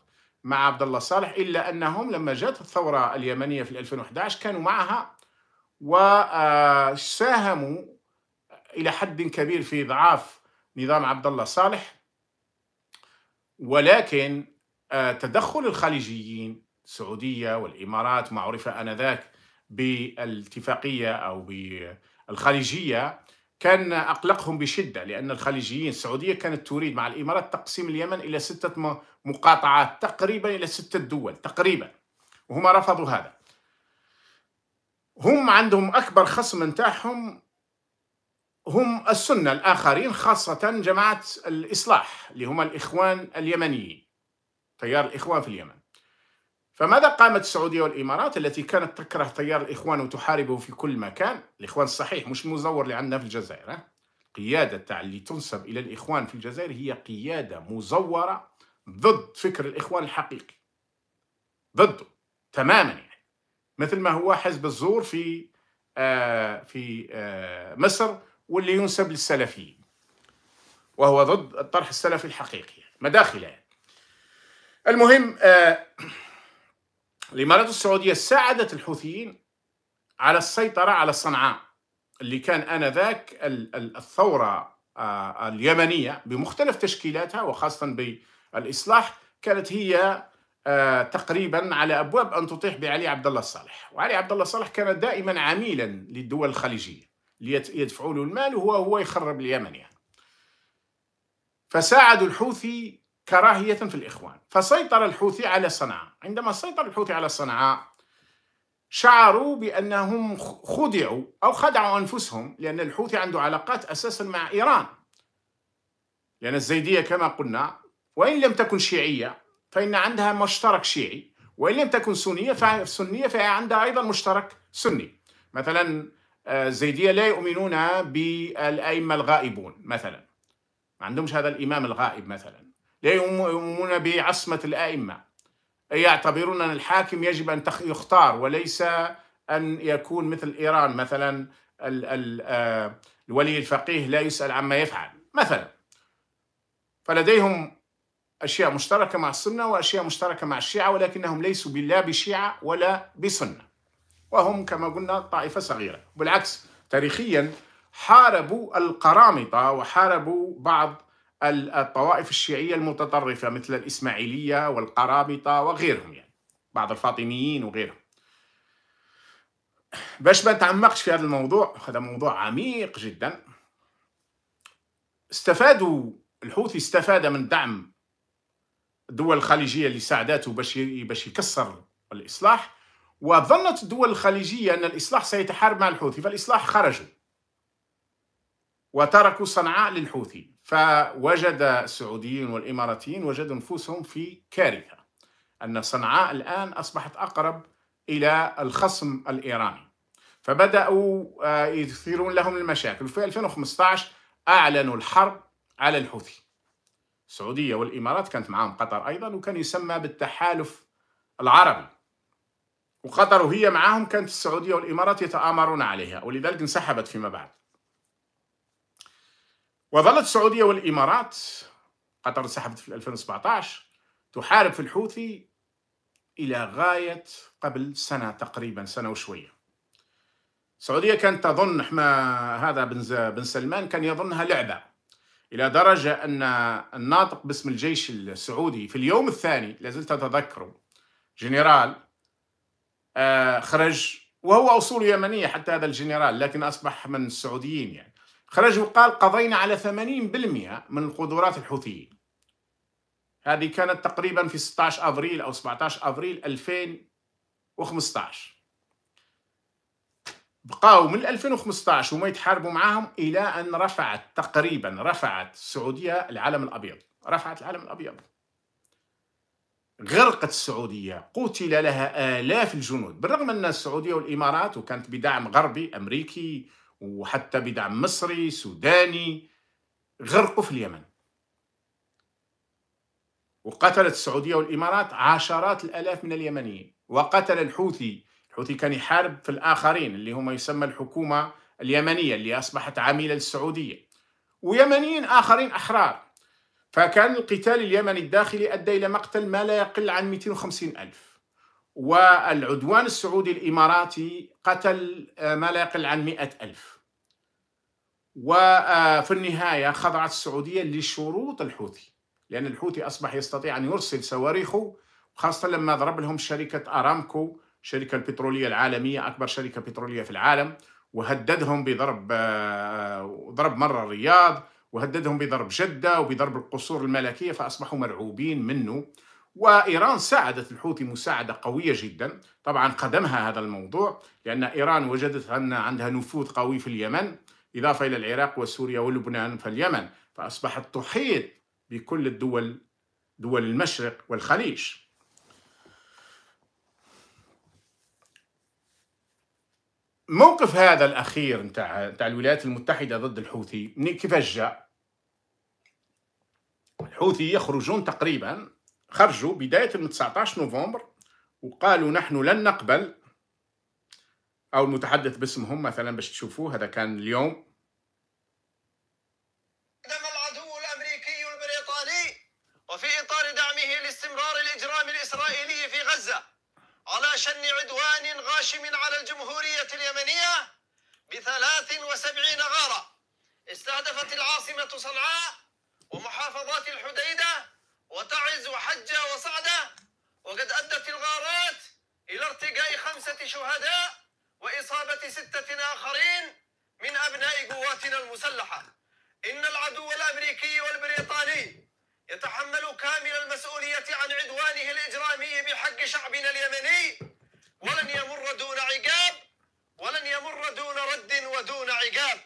مع عبد الله صالح الا انهم لما جاءت الثوره اليمنيه في 2011 كانوا معها وساهموا آه، الى حد كبير في اضعاف نظام عبد الله صالح ولكن آه، تدخل الخليجيين السعودية والإمارات معرفة آنذاك بالاتفاقية أو بالخليجية كان أقلقهم بشدة لأن الخليجيين السعودية كانت تريد مع الإمارات تقسيم اليمن إلى ستة مقاطعات تقريبا إلى ستة دول تقريبا وهم رفضوا هذا هم عندهم أكبر خصم نتاعهم هم السنة الآخرين خاصة جماعة الإصلاح اللي هم الإخوان اليمنيين تيار الإخوان في اليمن فماذا قامت السعودية والإمارات التي كانت تكره تيار الإخوان وتحاربه في كل مكان الإخوان الصحيح مش مزور اللي عندنا في الجزائر قيادة تاع اللي تنسب إلى الإخوان في الجزائر هي قيادة مزورة ضد فكر الإخوان الحقيقي ضده تماما يعني مثل ما هو حزب الزور في آه في آه مصر واللي ينسب للسلفيين وهو ضد الطرح السلفي الحقيقي مداخله يعني. المهم آه، الامارات السعوديه ساعدت الحوثيين على السيطره على صنعاء اللي كان انذاك الثوره آه، اليمنيه بمختلف تشكيلاتها وخاصه بالاصلاح كانت هي آه، تقريبا على ابواب ان تطيح بعلي عبد الله الصالح، وعلي عبد الله الصالح كان دائما عميلا للدول الخليجيه. ليدفعوا له المال وهو هو يخرب اليمن يعني فساعدوا الحوثي كراهية في الإخوان فسيطر الحوثي على صنعاء عندما سيطر الحوثي على صنعاء شعروا بأنهم خدعوا أو خدعوا أنفسهم لأن الحوثي عنده علاقات أساسا مع إيران لأن الزيدية كما قلنا وإن لم تكن شيعية فإن عندها مشترك شيعي وإن لم تكن سنية فسنية فهي عندها أيضا مشترك سني مثلا الزيديه آه، لا يؤمنون بالائمه الغائبون مثلا ما عندهمش هذا الامام الغائب مثلا لا يؤمنون بعصمه الائمه يعتبرون ان الحاكم يجب ان يختار وليس ان يكون مثل ايران مثلا آه، الولي الفقيه لا يسال عما يفعل مثلا فلديهم اشياء مشتركه مع السنه واشياء مشتركه مع الشيعه ولكنهم ليسوا لا بشيعه ولا بسنه وهم كما قلنا طائفة صغيرة بالعكس تاريخيا حاربوا القرامطة وحاربوا بعض الطوائف الشيعية المتطرفة مثل الإسماعيلية والقرامطة وغيرهم يعني بعض الفاطميين وغيرهم باش ما نتعمقش في هذا الموضوع هذا موضوع عميق جدا استفادوا الحوثي استفاد من دعم الدول الخليجية اللي ساعدته باش باش يكسر الإصلاح وظنت الدول الخليجية أن الإصلاح سيتحارب مع الحوثي فالإصلاح خرجوا وتركوا صنعاء للحوثي فوجد السعوديين والإماراتيين وجدوا أنفسهم في كارثة أن صنعاء الآن أصبحت أقرب إلى الخصم الإيراني فبدأوا آه، يثيرون لهم المشاكل في 2015 أعلنوا الحرب على الحوثي السعودية والإمارات كانت معهم قطر أيضا وكان يسمى بالتحالف العربي وقطر وهي معاهم كانت السعودية والإمارات يتآمرون عليها ولذلك انسحبت فيما بعد وظلت السعودية والإمارات قطر انسحبت في 2017 تحارب في الحوثي إلى غاية قبل سنة تقريبا سنة وشوية السعودية كانت تظن ما هذا بن سلمان كان يظنها لعبة إلى درجة أن الناطق باسم الجيش السعودي في اليوم الثاني لازلت أتذكره جنرال آه، خرج وهو أصول يمنية حتى هذا الجنرال لكن أصبح من السعوديين يعني خرج وقال قضينا على 80% من القدرات الحوثيين هذه كانت تقريبا في 16 أبريل أو 17 أبريل 2015 بقاو من 2015 وما يتحاربوا معاهم إلى أن رفعت تقريبا رفعت السعودية العلم الأبيض رفعت العلم الأبيض غرقت السعودية قتل لها آلاف الجنود بالرغم أن السعودية والإمارات وكانت بدعم غربي أمريكي وحتى بدعم مصري سوداني غرقوا في اليمن وقتلت السعودية والإمارات عشرات الآلاف من اليمنيين وقتل الحوثي الحوثي كان يحارب في الآخرين اللي هما يسمى الحكومة اليمنية اللي أصبحت عميلة للسعودية ويمنيين آخرين أحرار فكان القتال اليمني الداخلي أدى إلى مقتل ما لا يقل عن 250 ألف والعدوان السعودي الإماراتي قتل آه، ما لا يقل عن 100 ألف وفي آه، النهاية خضعت السعودية لشروط الحوثي لأن الحوثي أصبح يستطيع أن يرسل صواريخه خاصة لما ضرب لهم شركة أرامكو الشركة البترولية العالمية أكبر شركة بترولية في العالم وهددهم بضرب آه، ضرب مرة الرياض وهددهم بضرب جدة وبضرب القصور الملكية فأصبحوا مرعوبين منه وإيران ساعدت الحوثي مساعدة قوية جدا طبعا قدمها هذا الموضوع لأن إيران وجدت أن عندها نفوذ قوي في اليمن إضافة إلى العراق وسوريا ولبنان فاليمن فأصبحت تحيط بكل الدول دول المشرق والخليج موقف هذا الأخير نتاع الولايات المتحدة ضد الحوثي كيفاش جاء؟ الحوثي يخرجون تقريبا خرجوا بداية من 19 نوفمبر وقالوا نحن لن نقبل أو المتحدث باسمهم مثلا باش تشوفوه هذا كان اليوم قدم العدو الأمريكي البريطاني وفي إطار دعمه لاستمرار الإجرام الإسرائيلي في غزة على شن عدوان غاشم على الجمهورية اليمنية بثلاث وسبعين غارة استهدفت العاصمة صنعاء ومحافظات الحديدة وتعز وحجة وصعدة وقد أدت الغارات إلى ارتقاء خمسة شهداء وإصابة ستة آخرين من أبناء قواتنا المسلحة إن العدو الأمريكي والبريطاني يتحمل كامل المسؤولية عن عدوانه الإجرامي بحق شعبنا اليمني ولن يمر دون عقاب ولن يمر دون رد ودون عقاب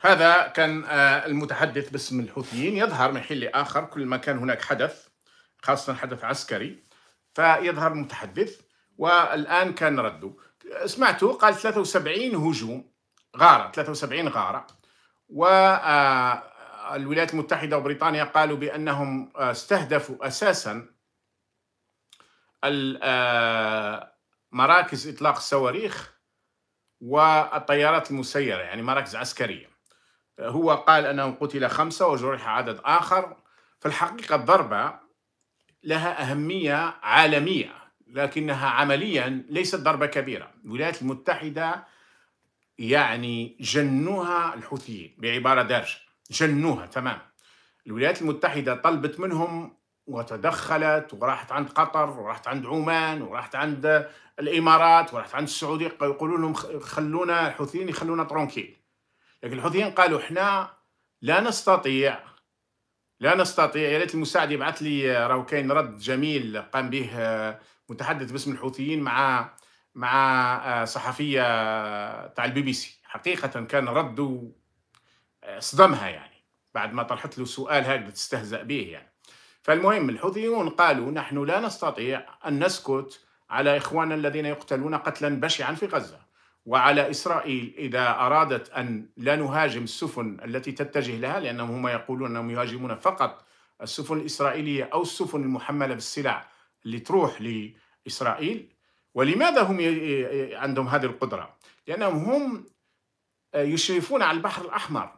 هذا كان آه، المتحدث باسم الحوثيين يظهر من حين لآخر كل ما كان هناك حدث خاصة حدث عسكري فيظهر المتحدث والآن كان رده سمعته قال 73 هجوم غارة 73 غارة والولايات آه، المتحدة وبريطانيا قالوا بأنهم آه، استهدفوا أساسا مراكز إطلاق الصواريخ والطيارات المسيرة يعني مراكز عسكرية هو قال أنه قتل خمسة وجرح عدد آخر في الحقيقة الضربة لها أهمية عالمية لكنها عمليا ليست ضربة كبيرة الولايات المتحدة يعني جنوها الحوثيين بعبارة دارجة جنوها تمام الولايات المتحدة طلبت منهم وتدخلت وراحت عند قطر وراحت عند عمان وراحت عند الإمارات وراحت عند السعودية يقولوا لهم خلونا الحوثيين يخلونا ترونكيل لكن الحوثيين قالوا احنا لا نستطيع لا نستطيع يا ريت المساعد يبعث لي آه، راهو كاين رد جميل قام به آه، متحدث باسم الحوثيين مع مع آه، صحفيه تاع البي بي سي حقيقه كان رده صدمها يعني بعد ما طرحت له سؤال هكذا تستهزأ به يعني فالمهم الحوثيون قالوا نحن لا نستطيع ان نسكت على اخواننا الذين يقتلون قتلا بشعا في غزه وعلى إسرائيل إذا أرادت أن لا نهاجم السفن التي تتجه لها لأنهم هم يقولون أنهم يهاجمون فقط السفن الإسرائيلية أو السفن المحملة بالسلع اللي تروح لإسرائيل ولماذا هم عندهم هذه القدرة؟ لأنهم هم يشرفون على البحر الأحمر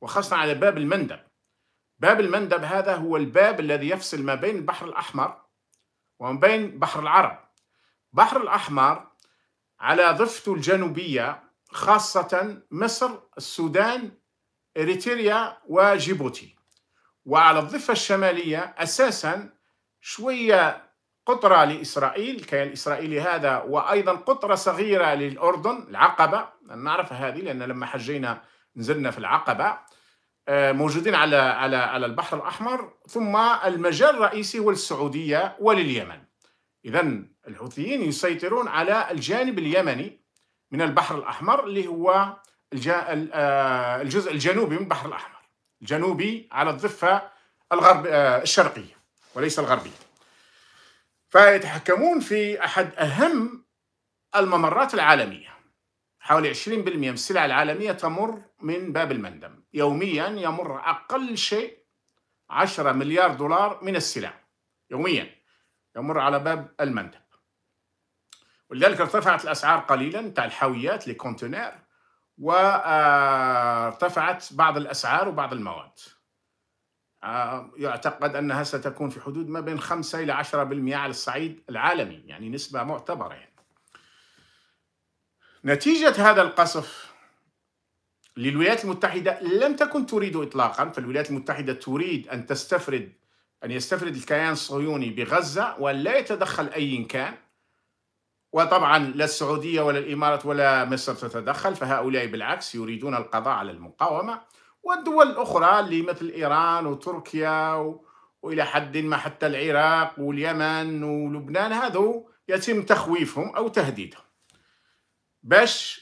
وخاصة على باب المندب باب المندب هذا هو الباب الذي يفصل ما بين البحر الأحمر وما بين بحر العرب بحر الأحمر على ضفته الجنوبية خاصة مصر السودان إريتريا وجيبوتي وعلى الضفة الشمالية أساسا شوية قطرة لإسرائيل الكيان الإسرائيلي هذا وأيضا قطرة صغيرة للأردن العقبة نعرف هذه لأن لما حجينا نزلنا في العقبة آه، موجودين على على على البحر الأحمر ثم المجال الرئيسي هو للسعودية ولليمن إذا الحوثيين يسيطرون على الجانب اليمني من البحر الأحمر اللي هو آه، الجزء الجنوبي من البحر الأحمر الجنوبي على الضفة الغرب آه، الشرقية وليس الغربية فيتحكمون في أحد أهم الممرات العالمية حوالي 20% من السلع العالمية تمر من باب المندم يوميا يمر أقل شيء 10 مليار دولار من السلع يوميا يمر على باب المندب ولذلك ارتفعت الاسعار قليلا تاع الحاويات لكونتينير وارتفعت آه، بعض الاسعار وبعض المواد آه، يعتقد انها ستكون في حدود ما بين 5 الى 10% على الصعيد العالمي يعني نسبه معتبره يعني. نتيجه هذا القصف للولايات المتحده لم تكن تريد اطلاقا فالولايات المتحده تريد ان تستفرد أن يستفرد الكيان الصهيوني بغزة وأن لا يتدخل أي كان وطبعا لا السعودية ولا الإمارات ولا مصر تتدخل فهؤلاء بالعكس يريدون القضاء على المقاومة والدول الأخرى اللي مثل إيران وتركيا و... وإلى حد ما حتى العراق واليمن ولبنان هذو يتم تخويفهم أو تهديدهم باش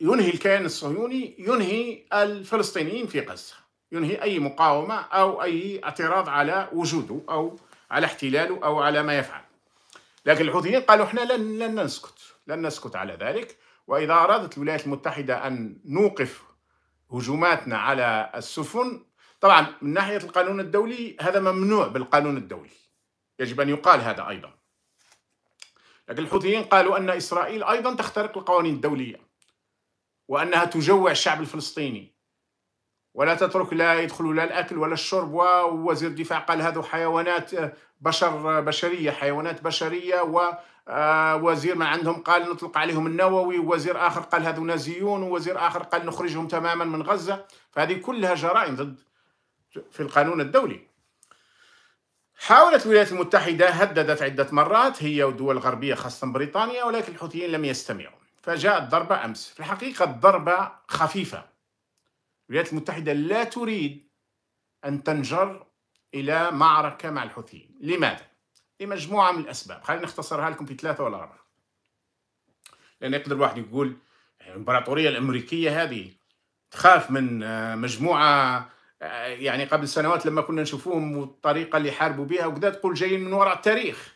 ينهي الكيان الصهيوني ينهي الفلسطينيين في غزة ينهي أي مقاومة أو أي اعتراض على وجوده أو على احتلاله أو على ما يفعل لكن الحوثيين قالوا احنا لن, لن نسكت لن نسكت على ذلك وإذا أرادت الولايات المتحدة أن نوقف هجوماتنا على السفن طبعا من ناحية القانون الدولي هذا ممنوع بالقانون الدولي يجب أن يقال هذا أيضا لكن الحوثيين قالوا أن إسرائيل أيضا تخترق القوانين الدولية وأنها تجوع الشعب الفلسطيني ولا تترك لا يدخلوا لا الاكل ولا الشرب ووزير الدفاع قال هذو حيوانات آه، بشر آه، بشريه حيوانات بشريه ووزير آه، ما عندهم قال نطلق عليهم النووي ووزير اخر قال هذو نازيون ووزير اخر قال نخرجهم تماما من غزه فهذه كلها جرائم ضد في القانون الدولي حاولت الولايات المتحدة هددت عدة مرات هي والدول الغربية خاصة بريطانيا ولكن الحوثيين لم يستمعوا فجاءت ضربة أمس في الحقيقة الضربة خفيفة الولايات المتحدة لا تريد أن تنجر إلى معركة مع الحوثيين لماذا؟ لمجموعة من الأسباب خلينا نختصرها لكم في ثلاثة ولا أربعة لأن يقدر الواحد يقول الإمبراطورية الأمريكية هذه تخاف من آه، مجموعة آه، يعني قبل سنوات لما كنا نشوفوهم والطريقة اللي حاربوا بها وكذا تقول جايين من وراء التاريخ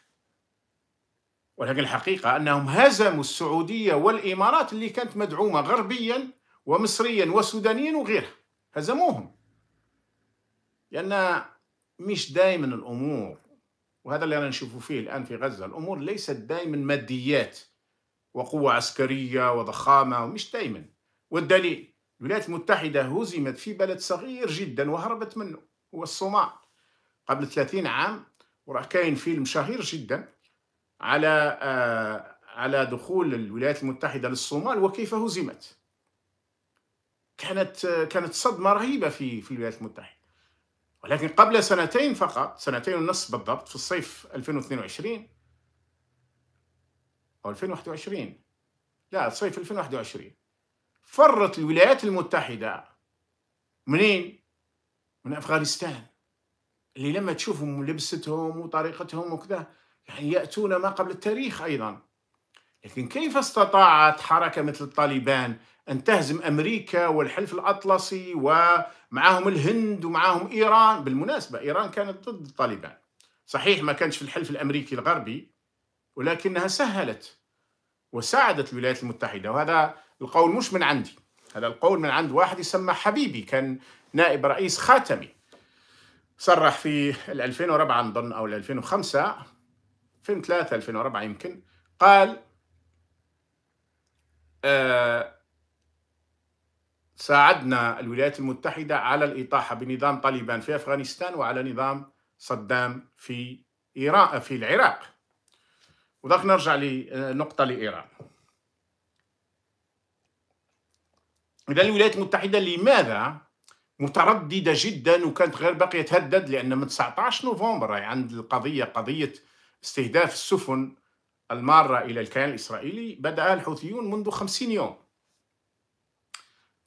ولكن الحقيقة أنهم هزموا السعودية والإمارات اللي كانت مدعومة غربيا ومصريا وسودانيا وغيرها هزموهم لأن مش دائما الأمور وهذا اللي أنا نشوفه فيه الآن في غزة الأمور ليست دائما ماديات وقوة عسكرية وضخامة ومش دائما والدليل الولايات المتحدة هزمت في بلد صغير جدا وهربت منه هو الصومال قبل 30 عام وراه كاين فيلم شهير جدا على آه على دخول الولايات المتحدة للصومال وكيف هزمت كانت كانت صدمه رهيبه في في الولايات المتحده ولكن قبل سنتين فقط سنتين ونصف بالضبط في الصيف 2022 او 2021 لا صيف 2021 فرت الولايات المتحده منين؟ من افغانستان اللي لما تشوفهم لبستهم وطريقتهم وكذا يعني ياتون ما قبل التاريخ ايضا لكن كيف استطاعت حركة مثل الطالبان أن تهزم أمريكا والحلف الأطلسي ومعهم الهند ومعهم إيران بالمناسبة إيران كانت ضد الطالبان صحيح ما كانش في الحلف الأمريكي الغربي ولكنها سهلت وساعدت الولايات المتحدة وهذا القول مش من عندي هذا القول من عند واحد يسمى حبيبي كان نائب رئيس خاتمي صرح في 2004 نظن أو 2005 2003 2004 يمكن قال آه، ساعدنا الولايات المتحدة على الإطاحة بنظام طالبان في أفغانستان وعلى نظام صدام في إيران في العراق وذاك نرجع لنقطة لإيران إذا الولايات المتحدة لماذا مترددة جدا وكانت غير باقية تهدد لأن من 19 نوفمبر يعني عند القضية قضية استهداف السفن المارة إلى الكيان الإسرائيلي بدأ الحوثيون منذ خمسين يوم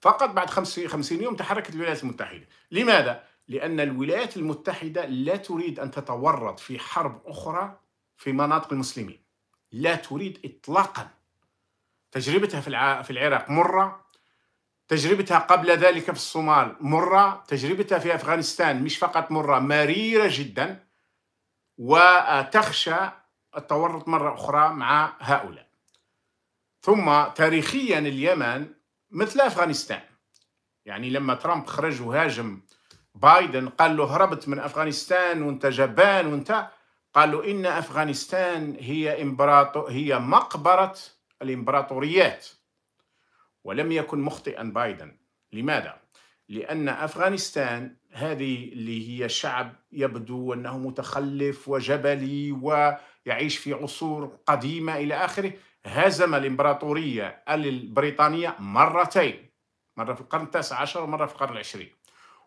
فقط بعد خمسين يوم تحركت الولايات المتحدة لماذا؟ لأن الولايات المتحدة لا تريد أن تتورط في حرب أخرى في مناطق المسلمين لا تريد إطلاقا تجربتها في العراق مرة تجربتها قبل ذلك في الصومال مرة تجربتها في أفغانستان مش فقط مرة مريرة جدا وتخشى التورط مرة أخرى مع هؤلاء ثم تاريخيا اليمن مثل أفغانستان يعني لما ترامب خرج وهاجم بايدن قال له هربت من أفغانستان وانت جبان وانت قال له إن أفغانستان هي إمبراطور هي مقبرة الإمبراطوريات ولم يكن مخطئا بايدن لماذا؟ لأن أفغانستان هذه اللي هي شعب يبدو أنه متخلف وجبلي و يعيش في عصور قديمة إلى آخره هزم الإمبراطورية البريطانية مرتين مرة في القرن التاسع عشر ومرة في القرن العشرين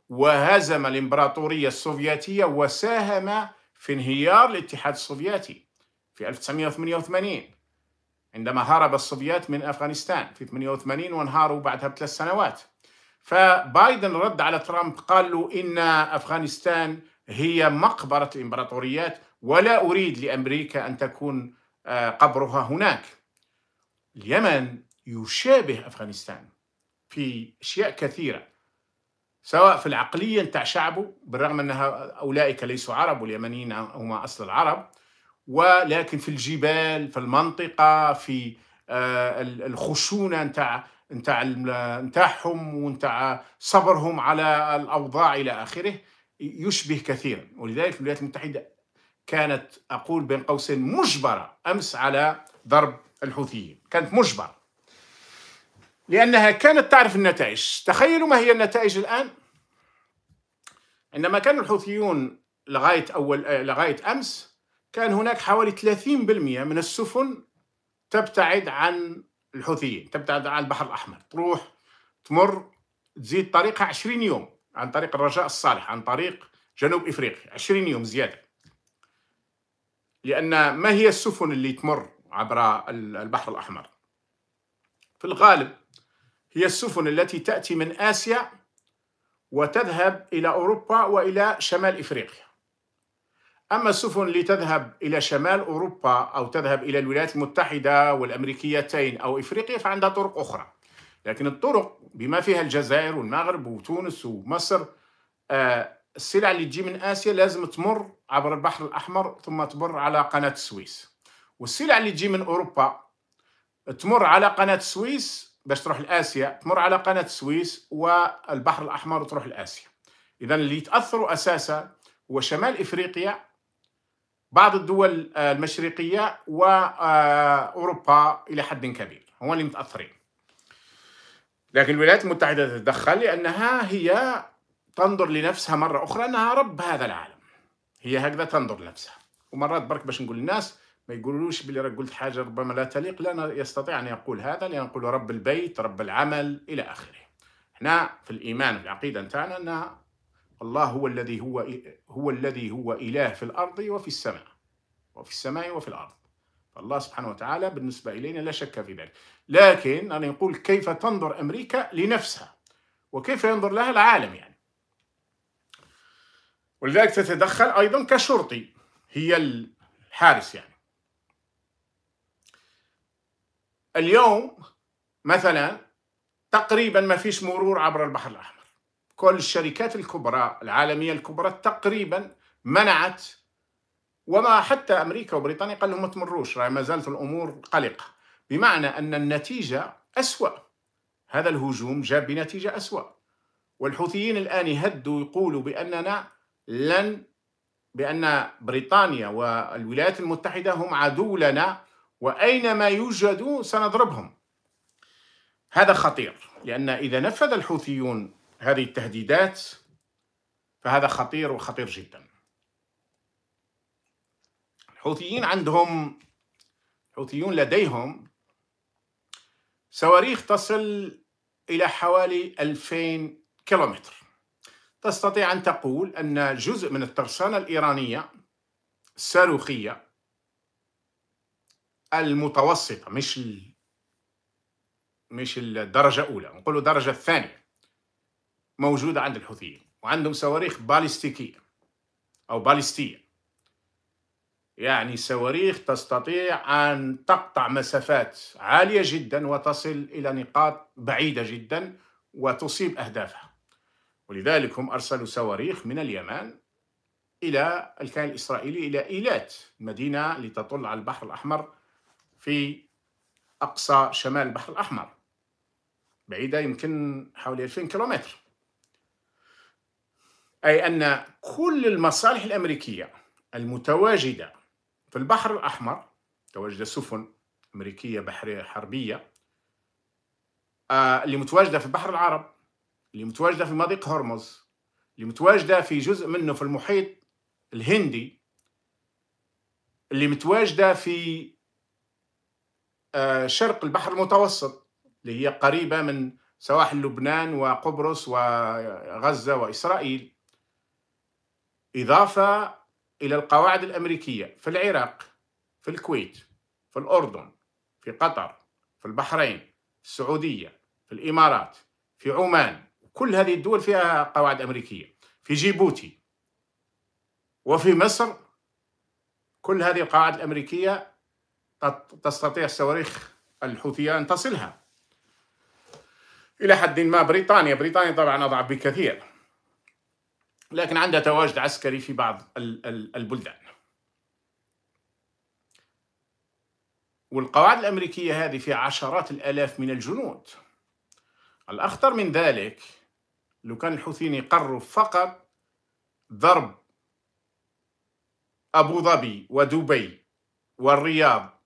وهزم الإمبراطورية السوفيتية وساهم في انهيار الاتحاد السوفيتي في 1988 عندما هرب السوفيات من أفغانستان في 88 وانهاروا بعدها بثلاث سنوات فبايدن رد على ترامب قال له إن أفغانستان هي مقبرة الإمبراطوريات ولا أريد لأمريكا أن تكون آه، قبرها هناك اليمن يشابه أفغانستان في أشياء كثيرة سواء في العقلية نتاع شعبه بالرغم أنها أولئك ليسوا عرب واليمنيين هم أصل العرب ولكن في الجبال في المنطقة في آه، الخشونة نتاع نتاع نتاعهم ونتاع صبرهم على الأوضاع إلى آخره يشبه كثيرا ولذلك الولايات المتحدة كانت أقول بين قوسين مجبرة أمس على ضرب الحوثيين كانت مجبرة لأنها كانت تعرف النتائج تخيلوا ما هي النتائج الآن عندما كان الحوثيون لغاية أول لغاية أمس كان هناك حوالي 30% من السفن تبتعد عن الحوثيين تبتعد عن البحر الأحمر تروح تمر تزيد طريقها 20 يوم عن طريق الرجاء الصالح عن طريق جنوب إفريقيا 20 يوم زيادة لأن ما هي السفن اللي تمر عبر البحر الأحمر؟ في الغالب هي السفن التي تأتي من آسيا وتذهب إلى أوروبا وإلى شمال إفريقيا أما السفن اللي تذهب إلى شمال أوروبا أو تذهب إلى الولايات المتحدة والأمريكيتين أو إفريقيا فعندها طرق أخرى لكن الطرق بما فيها الجزائر والمغرب وتونس ومصر آه، السلع اللي تجي من اسيا لازم تمر عبر البحر الاحمر ثم تمر على قناه السويس والسلع اللي تجي من اوروبا تمر على قناه السويس باش تروح لاسيا تمر على قناه السويس والبحر الاحمر وتروح لاسيا اذا اللي يتاثروا اساسا هو شمال افريقيا بعض الدول المشرقيه واوروبا آه، الى حد كبير هو اللي متاثرين لكن الولايات المتحده تتدخل لانها هي تنظر لنفسها مرة أخرى أنها رب هذا العالم هي هكذا تنظر لنفسها ومرات برك باش نقول للناس ما يقولوش بلي راك قلت حاجة ربما لا تليق لا يستطيع أن يقول هذا لأن نقول رب البيت رب العمل إلى آخره هنا في الإيمان العقيدة نتاعنا أن الله هو الذي هو هو الذي هو إله في الأرض وفي السماء وفي السماء وفي الأرض فالله سبحانه وتعالى بالنسبة إلينا لا شك في ذلك لكن أنا نقول كيف تنظر أمريكا لنفسها وكيف ينظر لها العالم يعني ولذلك تتدخل أيضا كشرطي هي الحارس يعني اليوم مثلا تقريبا ما فيش مرور عبر البحر الأحمر كل الشركات الكبرى العالمية الكبرى تقريبا منعت وما حتى أمريكا وبريطانيا قال لهم ما تمروش ما زالت الأمور قلقة بمعنى أن النتيجة أسوأ هذا الهجوم جاب بنتيجة أسوأ والحوثيين الآن يهدوا يقولوا بأننا لن بأن بريطانيا والولايات المتحدة هم عدو لنا وأينما يوجدوا سنضربهم هذا خطير لأن إذا نفذ الحوثيون هذه التهديدات فهذا خطير وخطير جدا الحوثيين عندهم الحوثيون لديهم صواريخ تصل إلى حوالي 2000 كيلومتر تستطيع أن تقول أن جزء من الترسانة الإيرانية الصاروخية المتوسطة مش ال... مش الدرجة الأولى نقولوا درجة الثانية موجودة عند الحوثيين وعندهم صواريخ باليستيكية أو باليستية يعني صواريخ تستطيع أن تقطع مسافات عالية جدا وتصل إلى نقاط بعيدة جدا وتصيب أهدافها ولذلك هم أرسلوا صواريخ من اليمن إلى الكيان الإسرائيلي إلى إيلات مدينة لتطل على البحر الأحمر في أقصى شمال البحر الأحمر بعيدة يمكن حوالي 2000 كيلومتر أي أن كل المصالح الأمريكية المتواجدة في البحر الأحمر تواجد سفن أمريكية بحرية حربية آه، اللي متواجدة في البحر العرب اللي متواجدة في مضيق هرمز اللي متواجدة في جزء منه في المحيط الهندي اللي متواجدة في آه، شرق البحر المتوسط اللي هي قريبة من سواحل لبنان وقبرص وغزة وإسرائيل إضافة إلى القواعد الأمريكية في العراق في الكويت في الأردن في قطر في البحرين في السعودية في الإمارات في عمان كل هذه الدول فيها قواعد أمريكية في جيبوتي وفي مصر كل هذه القواعد الأمريكية تستطيع الصواريخ الحوثية أن تصلها إلى حد ما بريطانيا بريطانيا طبعا أضعف بكثير لكن عندها تواجد عسكري في بعض البلدان والقواعد الأمريكية هذه فيها عشرات الآلاف من الجنود الأخطر من ذلك لو كان الحوثيين يقروا فقط ضرب أبو ظبي ودبي والرياض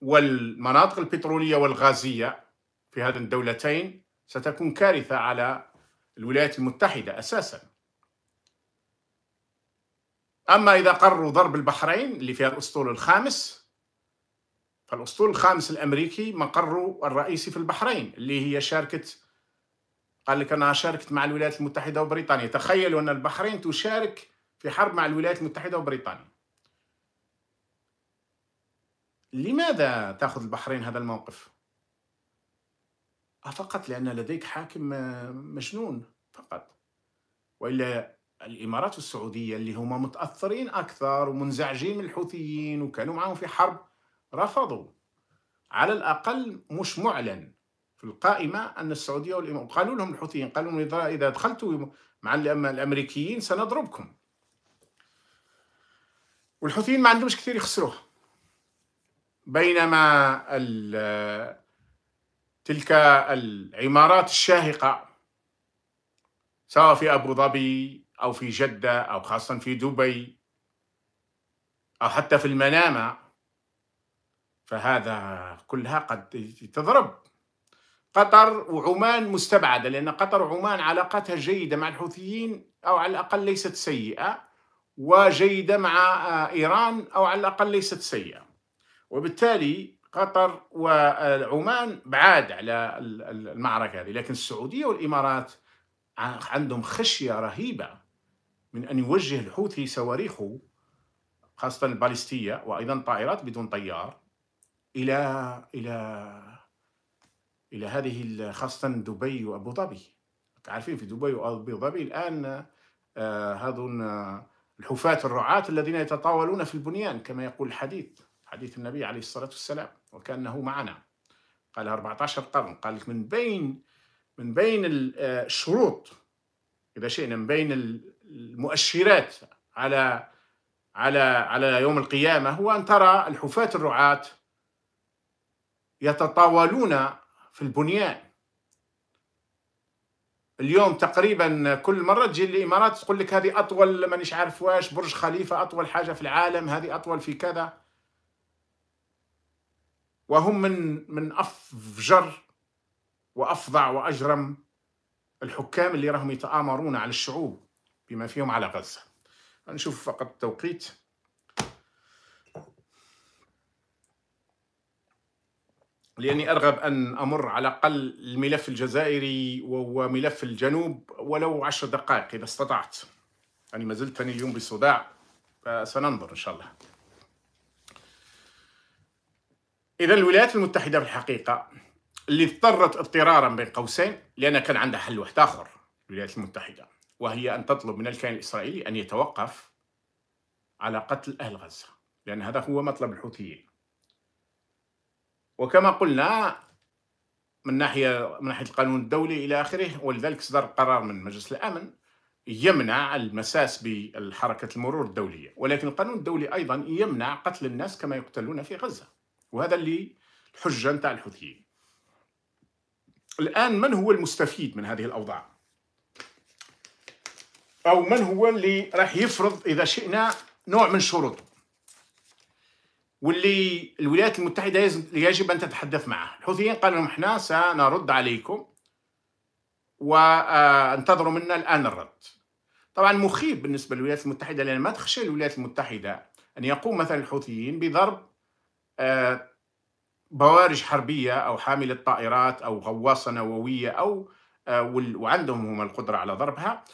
والمناطق البترولية والغازية في هذه الدولتين ستكون كارثة على الولايات المتحدة أساسا أما إذا قرروا ضرب البحرين اللي فيها الأسطول الخامس فالأسطول الخامس الأمريكي مقره الرئيسي في البحرين اللي هي شركة قال لك انا شاركت مع الولايات المتحدة وبريطانيا تخيلوا أن البحرين تشارك في حرب مع الولايات المتحدة وبريطانيا لماذا تأخذ البحرين هذا الموقف؟ آه، فقط لأن لديك حاكم آه، مجنون فقط وإلا الإمارات والسعودية اللي هما متأثرين أكثر ومنزعجين من الحوثيين وكانوا معاهم في حرب رفضوا على الأقل مش معلن في القائمة أن السعودية والإمارات قالوا لهم الحوثيين قالوا لهم إذا دخلتوا مع الأمريكيين سنضربكم والحوثيين ما عندهمش كثير يخسروها بينما تلك العمارات الشاهقة سواء في أبو ظبي أو في جدة أو خاصة في دبي أو حتى في المنامة فهذا كلها قد تضرب قطر وعمان مستبعدة لأن قطر وعمان علاقتها جيدة مع الحوثيين أو على الأقل ليست سيئة وجيدة مع آه، إيران أو على الأقل ليست سيئة وبالتالي قطر وعمان بعاد على المعركة هذه لكن السعودية والإمارات عندهم خشية رهيبة من أن يوجه الحوثي صواريخه خاصة البالستية وأيضا طائرات بدون طيار إلى إلى الى هذه خاصه دبي وابو ظبي عارفين في دبي وابو ظبي الان آه، هذون آه، الحفاة الرعاة الذين يتطاولون في البنيان كما يقول الحديث حديث النبي عليه الصلاة والسلام وكأنه معنا قال 14 قرن قال لك من بين من بين آه، الشروط إذا شئنا من بين المؤشرات على على على يوم القيامة هو أن ترى الحفاة الرعاة يتطاولون في البنيان اليوم تقريبا كل مره تجي الامارات تقول لك هذه اطول مانيش عارف واش برج خليفه اطول حاجه في العالم هذه اطول في كذا وهم من من افجر وافظع واجرم الحكام اللي راهم يتآمرون على الشعوب بما فيهم على غزه نشوف فقط التوقيت لأني أرغب أن أمر على الأقل الملف الجزائري وهو ملف الجنوب ولو عشر دقائق إذا استطعت أنا ما زلت أنا اليوم بصداع فسننظر إن شاء الله إذا الولايات المتحدة في الحقيقة اللي اضطرت اضطرارا بين قوسين لأن كان عندها حل واحد آخر الولايات المتحدة وهي أن تطلب من الكيان الإسرائيلي أن يتوقف على قتل أهل غزة لأن هذا هو مطلب الحوثيين وكما قلنا من ناحيه من ناحيه القانون الدولي الى اخره ولذلك صدر قرار من مجلس الامن يمنع المساس بالحركه المرور الدوليه ولكن القانون الدولي ايضا يمنع قتل الناس كما يقتلون في غزه وهذا اللي الحجه نتاع الحوثيين الان من هو المستفيد من هذه الاوضاع او من هو اللي راح يفرض اذا شئنا نوع من شروطه واللي الولايات المتحده يجب ان تتحدث معه، الحوثيين قالوا لهم احنا سنرد عليكم وانتظروا آه، منا الان الرد. طبعا مخيف بالنسبه للولايات المتحده لان ما تخشى الولايات المتحده ان يقوم مثلا الحوثيين بضرب آه، بوارج حربيه او حامله طائرات او غواصه نوويه او آه، وعندهم هم القدره على ضربها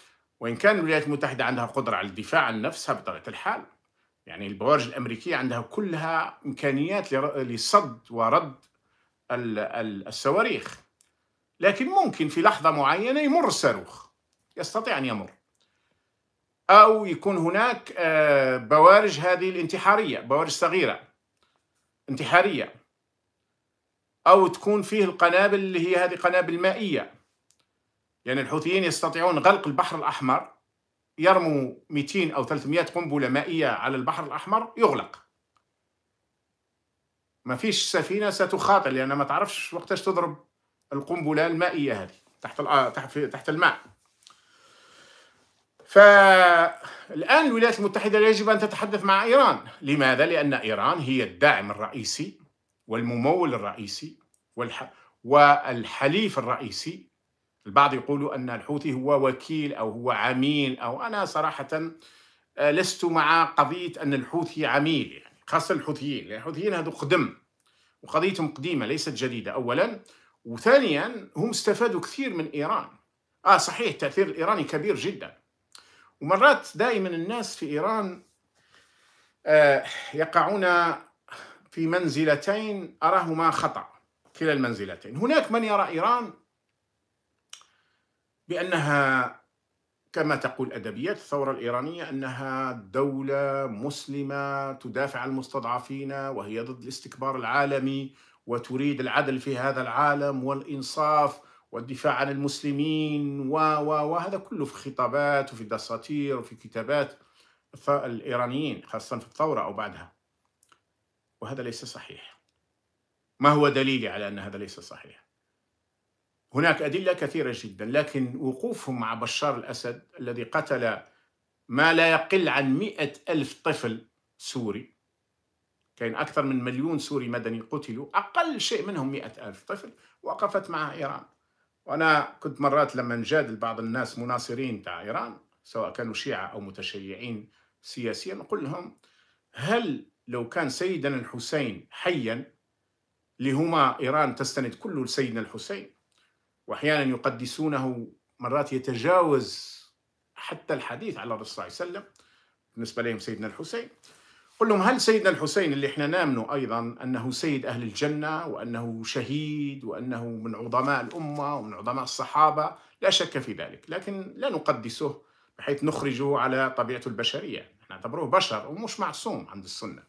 وان كان الولايات المتحده عندها قدره على الدفاع عن نفسها بطبيعه الحال يعني البوارج الأمريكية عندها كلها إمكانيات لصد ورد الصواريخ لكن ممكن في لحظة معينة يمر الصاروخ يستطيع أن يمر أو يكون هناك آه، بوارج هذه الانتحارية بوارج صغيرة انتحارية أو تكون فيه القنابل اللي هي هذه قنابل مائية يعني الحوثيين يستطيعون غلق البحر الأحمر يرموا 200 أو 300 قنبلة مائية على البحر الأحمر يغلق ما فيش سفينة ستخاطر لأن ما تعرفش وقتاش تضرب القنبلة المائية هذه تحت تحت الماء فالآن الولايات المتحدة يجب أن تتحدث مع إيران لماذا؟ لأن إيران هي الداعم الرئيسي والممول الرئيسي والح... والحليف الرئيسي البعض يقول أن الحوثي هو وكيل أو هو عميل أو أنا صراحة آه، لست مع قضية أن الحوثي عميل يعني خاصة الحوثيين لأن الحوثيين هذو قدم وقضيتهم قديمة ليست جديدة أولا وثانيا هم استفادوا كثير من إيران آه صحيح التأثير الإيراني كبير جدا ومرات دائما الناس في إيران آه، يقعون في منزلتين أراهما خطأ كلا المنزلتين هناك من يرى إيران بأنها كما تقول أدبيات الثورة الإيرانية أنها دولة مسلمة تدافع عن المستضعفين وهي ضد الاستكبار العالمي وتريد العدل في هذا العالم والإنصاف والدفاع عن المسلمين و و وهذا كله في خطابات وفي دساتير وفي كتابات الإيرانيين خاصة في الثورة أو بعدها وهذا ليس صحيح ما هو دليلي على أن هذا ليس صحيح؟ هناك أدلة كثيرة جدا لكن وقوفهم مع بشار الأسد الذي قتل ما لا يقل عن مئة ألف طفل سوري كان أكثر من مليون سوري مدني قتلوا أقل شيء منهم مئة ألف طفل وقفت مع إيران وأنا كنت مرات لما نجادل بعض الناس مناصرين تاع إيران سواء كانوا شيعة أو متشيعين سياسيا نقول لهم هل لو كان سيدنا الحسين حيا لهما إيران تستند كله لسيدنا الحسين واحيانا يقدسونه مرات يتجاوز حتى الحديث على الرسول صلى الله عليه وسلم بالنسبه لهم سيدنا الحسين قل لهم هل سيدنا الحسين اللي احنا نامنه ايضا انه سيد اهل الجنه وانه شهيد وانه من عظماء الامه ومن عظماء الصحابه لا شك في ذلك لكن لا نقدسه بحيث نخرجه على طبيعته البشريه نعتبروه بشر ومش معصوم عند السنه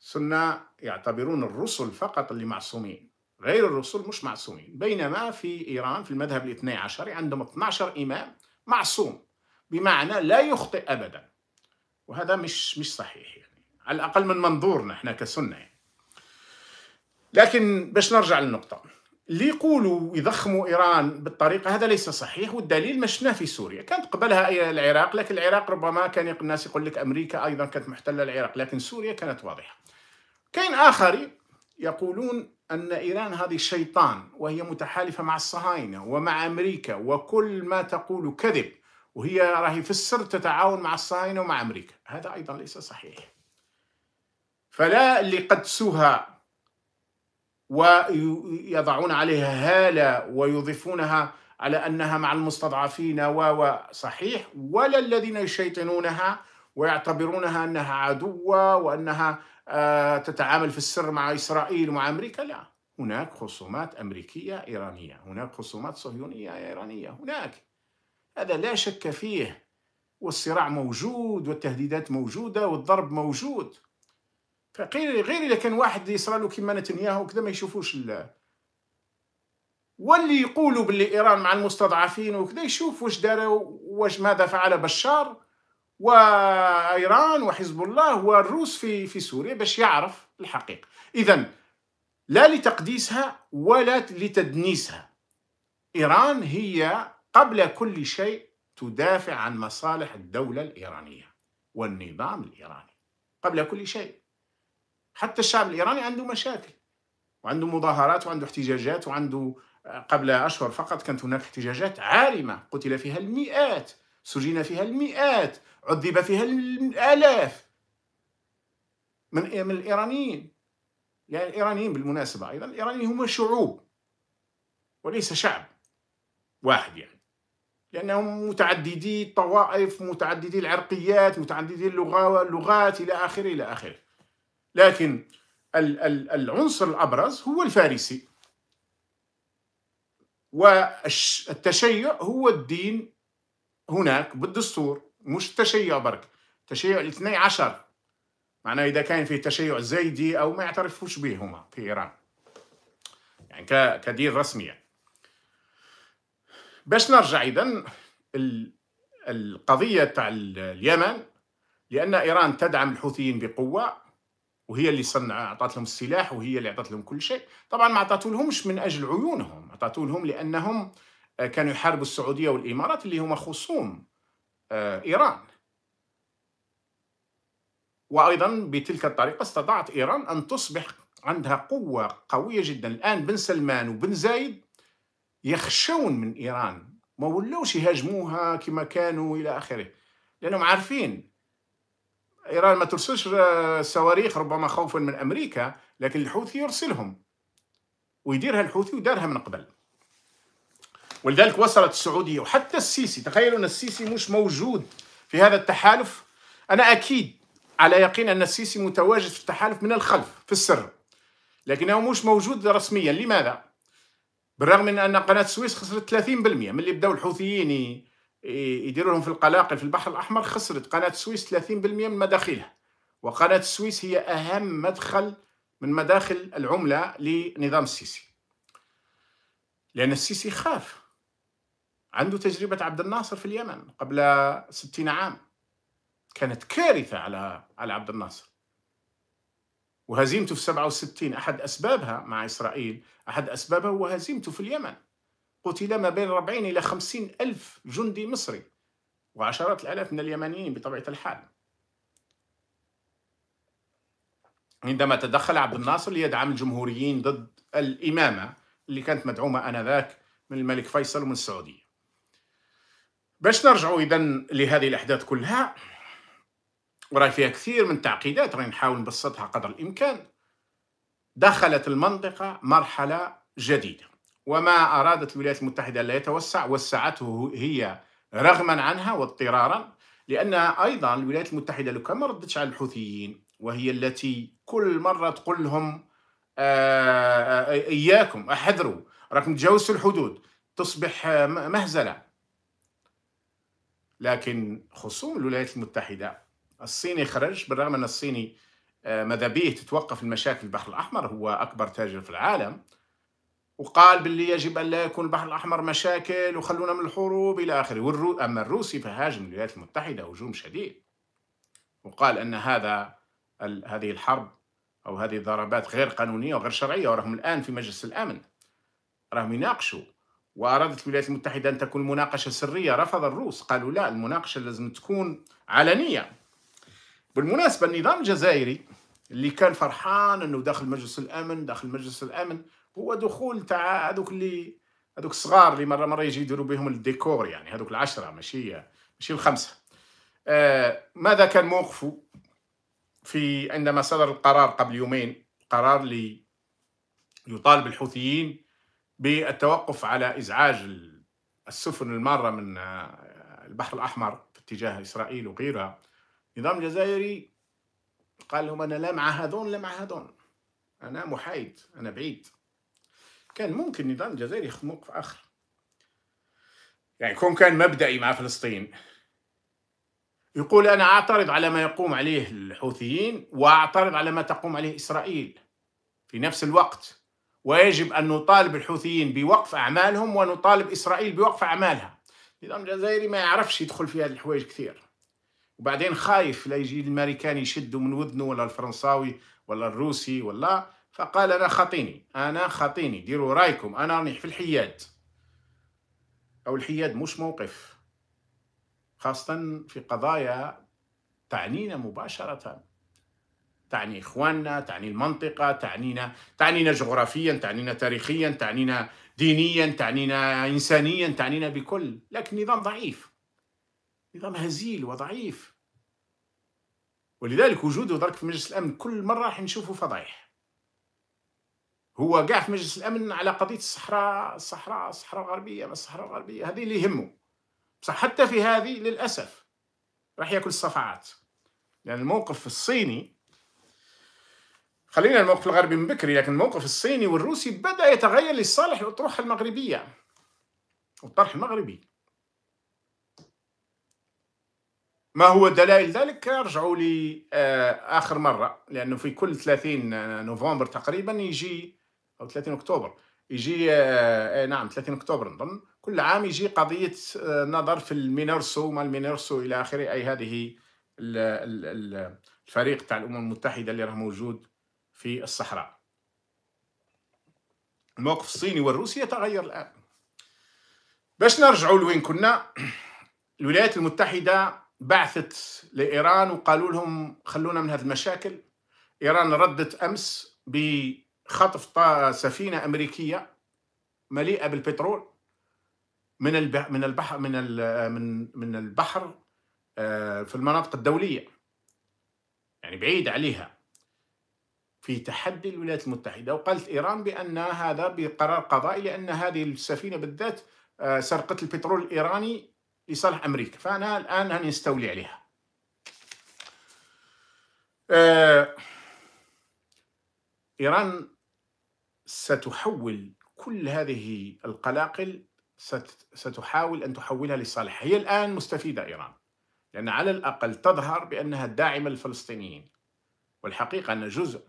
السنه يعتبرون الرسل فقط اللي معصومين غير الرسل مش معصومين بينما في إيران في المذهب الاثني عشري عندهم 12 إمام معصوم بمعنى لا يخطئ أبدا وهذا مش مش صحيح يعني على الأقل من منظورنا احنا كسنة يعني. لكن باش نرجع للنقطة اللي يقولوا يضخموا إيران بالطريقة هذا ليس صحيح والدليل ما في سوريا كانت قبلها العراق لكن العراق ربما كان الناس يقول لك أمريكا أيضا كانت محتلة العراق لكن سوريا كانت واضحة كاين آخر يقولون أن إيران هذه شيطان وهي متحالفة مع الصهاينة ومع أمريكا وكل ما تقول كذب وهي راهي في السر تتعاون مع الصهاينة ومع أمريكا هذا أيضا ليس صحيح فلا اللي قدسوها ويضعون عليها هالة ويضيفونها على أنها مع المستضعفين وصحيح ولا الذين يشيطنونها ويعتبرونها أنها عدوة وأنها آه، تتعامل في السر مع إسرائيل ومع أمريكا لا هناك خصومات أمريكية إيرانية هناك خصومات صهيونية إيرانية هناك هذا لا شك فيه والصراع موجود والتهديدات موجودة والضرب موجود فغير غير إذا كان واحد يصرالو كيما نتنياهو وكذا ما يشوفوش واللي يقولوا باللي إيران مع المستضعفين وكذا يشوف واش داروا واش ماذا فعل بشار وايران وحزب الله والروس في في سوريا باش يعرف الحقيقه اذا لا لتقديسها ولا لتدنيسها ايران هي قبل كل شيء تدافع عن مصالح الدوله الايرانيه والنظام الايراني قبل كل شيء حتى الشعب الايراني عنده مشاكل وعنده مظاهرات وعنده احتجاجات وعنده آه، قبل اشهر فقط كانت هناك احتجاجات عارمه قتل فيها المئات سجن فيها المئات عذب فيها الآلاف من إيه؟ من الإيرانيين يعني الإيرانيين بالمناسبة أيضا الإيرانيين هم شعوب وليس شعب واحد يعني لأنهم متعددي الطوائف متعددي العرقيات متعددي اللغات إلى آخره إلى آخره لكن العنصر الأبرز هو الفارسي والتشيع هو الدين هناك بالدستور مش تشيع برك تشيع الاثني عشر معناه إذا كان في تشيع زيدي أو ما يعترفوش به هما في إيران يعني كدين رسمية باش نرجع إذا القضية تاع اليمن لأن إيران تدعم الحوثيين بقوة وهي اللي صنع اعطت لهم السلاح وهي اللي اعطت لهم كل شيء طبعا ما اعطتولهمش من اجل عيونهم اعطتولهم لانهم آه، كانوا يحاربوا السعوديه والامارات اللي هما خصوم آه، إيران وأيضا بتلك الطريقة استطاعت إيران أن تصبح عندها قوة قوية جدا الآن بن سلمان وبن زايد يخشون من إيران ما ولاوش يهاجموها كما كانوا إلى آخره لأنهم عارفين إيران ما ترسلش آه، صواريخ ربما خوفا من أمريكا لكن الحوثي يرسلهم ويديرها الحوثي ودارها من قبل ولذلك وصلت السعودية وحتى السيسي تخيلوا أن السيسي مش موجود في هذا التحالف أنا أكيد على يقين أن السيسي متواجد في التحالف من الخلف في السر لكنه مش موجود رسميا لماذا؟ بالرغم من أن قناة السويس خسرت 30% من اللي بدأوا الحوثيين يديروا لهم في القلاقل في البحر الأحمر خسرت قناة السويس 30% من مداخلها وقناة السويس هي أهم مدخل من مداخل العملة لنظام السيسي لأن السيسي خاف عنده تجربة عبد الناصر في اليمن قبل ستين عام كانت كارثة على على عبد الناصر وهزيمته في 67 أحد أسبابها مع إسرائيل أحد أسبابها هو هزيمته في اليمن قتل ما بين 40 إلى 50 ألف جندي مصري وعشرات الآلاف من اليمنيين بطبيعة الحال عندما تدخل عبد الناصر ليدعم الجمهوريين ضد الإمامة اللي كانت مدعومة آنذاك من الملك فيصل ومن السعودية باش نرجعوا اذا لهذه الاحداث كلها وراي فيها كثير من التعقيدات راني نحاول نبسطها قدر الامكان دخلت المنطقه مرحله جديده وما ارادت الولايات المتحده لا يتوسع وسعته هي رغما عنها واضطرارا لان ايضا الولايات المتحده لو كان ما ردتش على الحوثيين وهي التي كل مره تقول لهم آه، آه، اياكم احذروا راكم تجاوزوا الحدود تصبح مهزله لكن خصوم الولايات المتحدة الصيني خرج بالرغم أن الصيني آه، ماذا به تتوقف المشاكل البحر الأحمر هو أكبر تاجر في العالم وقال باللي يجب أن لا يكون البحر الأحمر مشاكل وخلونا من الحروب إلى آخره والرو... أما الروسي فهاجم الولايات المتحدة هجوم شديد وقال أن هذا ال... هذه الحرب أو هذه الضربات غير قانونية وغير شرعية وراهم الآن في مجلس الأمن راهم يناقشوا وأرادت الولايات المتحدة أن تكون مناقشة سرية رفض الروس قالوا لا المناقشة لازم تكون علنية بالمناسبة النظام الجزائري اللي كان فرحان أنه داخل مجلس الأمن داخل مجلس الأمن هو دخول تاع هذوك اللي هذوك الصغار اللي مرة مرة يجي يديروا بهم الديكور يعني هذوك العشرة ماشي ماشي الخمسة آه ماذا كان موقفه في عندما صدر القرار قبل يومين قرار لي يطالب الحوثيين بالتوقف على إزعاج السفن المارة من آه، البحر الأحمر في اتجاه إسرائيل وغيرها النظام الجزائري قال لهم أنا لا مع هذون لا مع هذون أنا محايد أنا بعيد كان ممكن النظام الجزائري ياخذ موقف آخر يعني كون كان مبدئي مع فلسطين يقول أنا أعترض على ما يقوم عليه الحوثيين وأعترض على ما تقوم عليه إسرائيل في نفس الوقت ويجب أن نطالب الحوثيين بوقف أعمالهم ونطالب إسرائيل بوقف أعمالها النظام الجزائري ما يعرفش يدخل في هذه الحوايج كثير وبعدين خايف لا يجي الامريكاني يشدوا من ودنه ولا الفرنساوي ولا الروسي ولا فقال انا خاطيني انا خاطيني ديروا رايكم انا راني في الحياد او الحياد مش موقف خاصه في قضايا تعنينا مباشره تعني إخواننا تعني المنطقة تعنينا تعنينا جغرافيا تعنينا تاريخيا تعنينا دينيا تعنينا إنسانيا تعنينا بكل لكن نظام ضعيف نظام هزيل وضعيف ولذلك وجوده درك في مجلس الأمن كل مرة راح نشوفه فضايح هو قاع في مجلس الأمن على قضية الصحراء الصحراء الصحراء الغربية ما الصحراء الغربية هذه اللي يهمه بصح حتى في هذه للأسف راح ياكل الصفعات لأن الموقف الصيني خلينا الموقف الغربي من بكري لكن الموقف الصيني والروسي بدا يتغير لصالح الاطروحه المغربيه والطرح المغربي ما هو دلائل ذلك ارجعوا لي آه، اخر مره لانه في كل 30 آه، نوفمبر تقريبا يجي او 30 اكتوبر يجي آه, آه، نعم 30 اكتوبر نظن كل عام يجي قضيه آه نظر في المينرسو ما المينرسو الى اخره اي هذه الفريق تاع الامم المتحده اللي راه موجود في الصحراء الموقف الصيني والروسي يتغير الآن باش نرجعوا لوين كنا الولايات المتحدة بعثت لإيران وقالوا لهم خلونا من هذه المشاكل إيران ردت أمس بخطف سفينة أمريكية مليئة بالبترول من من البحر من من من البحر آه، في المناطق الدولية يعني بعيد عليها في تحدي الولايات المتحدة وقالت إيران بأن هذا بقرار قضائي لأن هذه السفينة بالذات آه، سرقت البترول الإيراني لصالح أمريكا فأنا الآن هني استولي عليها آه، إيران ستحول كل هذه القلاقل ستحاول أن تحولها لصالحها هي الآن مستفيدة إيران لأن على الأقل تظهر بأنها داعمة للفلسطينيين والحقيقة أن جزء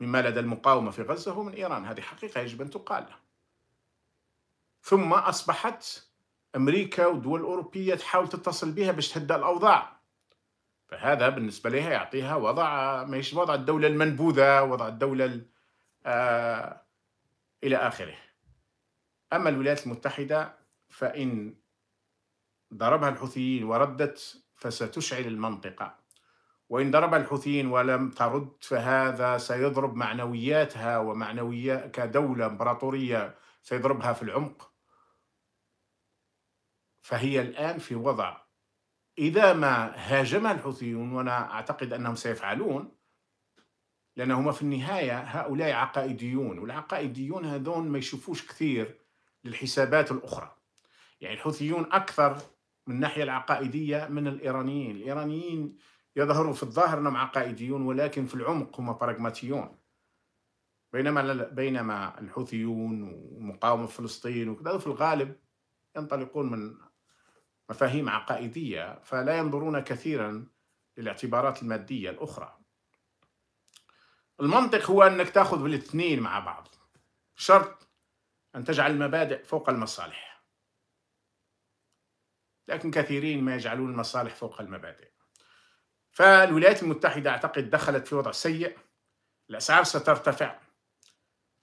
مما لدى المقاومة في غزة هو من إيران هذه حقيقة يجب أن تقال ثم أصبحت أمريكا والدول الأوروبية تحاول تتصل بها باش تهدى الأوضاع فهذا بالنسبة لها يعطيها وضع ماهيش وضع الدولة المنبوذة وضع الدولة آه إلى آخره أما الولايات المتحدة فإن ضربها الحوثيين وردت فستشعل المنطقة وإن ضرب الحوثيين ولم ترد فهذا سيضرب معنوياتها ومعنويات كدولة إمبراطورية سيضربها في العمق فهي الآن في وضع إذا ما هاجمها الحوثيون وأنا أعتقد أنهم سيفعلون لأنهم في النهاية هؤلاء عقائديون والعقائديون هذون ما يشوفوش كثير للحسابات الأخرى يعني الحوثيون أكثر من الناحية العقائدية من الإيرانيين الإيرانيين يظهروا في الظاهر انهم عقائديون ولكن في العمق هم براغماتيون بينما بينما الحوثيون ومقاومه فلسطين وكذا في الغالب ينطلقون من مفاهيم عقائديه فلا ينظرون كثيرا للاعتبارات الماديه الاخرى. المنطق هو انك تاخذ بالاثنين مع بعض شرط ان تجعل المبادئ فوق المصالح. لكن كثيرين ما يجعلون المصالح فوق المبادئ. فالولايات المتحدة أعتقد دخلت في وضع سيء الأسعار سترتفع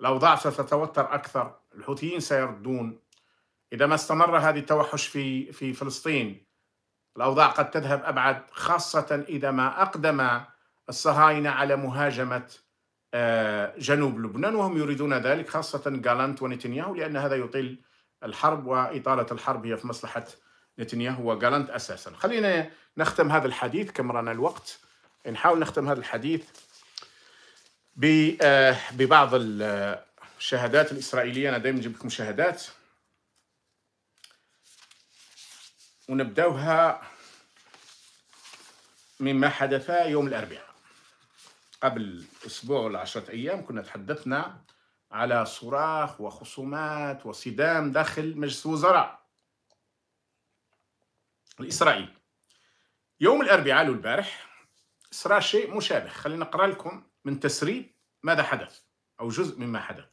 الأوضاع ستتوتر أكثر الحوثيين سيردون إذا ما استمر هذه التوحش في في فلسطين الأوضاع قد تذهب أبعد خاصة إذا ما أقدم الصهاينة على مهاجمة آه، جنوب لبنان وهم يريدون ذلك خاصة جالانت ونتنياهو لأن هذا يطيل الحرب وإطالة الحرب هي في مصلحة نتنياهو وجالنت اساسا خلينا نختم هذا الحديث كما رانا الوقت نحاول نختم هذا الحديث آه، ببعض الشهادات الاسرائيليه انا دائما نجيب لكم شهادات ونبداوها مما حدث يوم الاربعاء قبل اسبوع ولا عشرة ايام كنا تحدثنا على صراخ وخصومات وصدام داخل مجلس الوزراء الإسرائيلي يوم الأربعاء البارح صرا شيء مشابه خلينا نقرأ لكم من تسريب ماذا حدث أو جزء مما حدث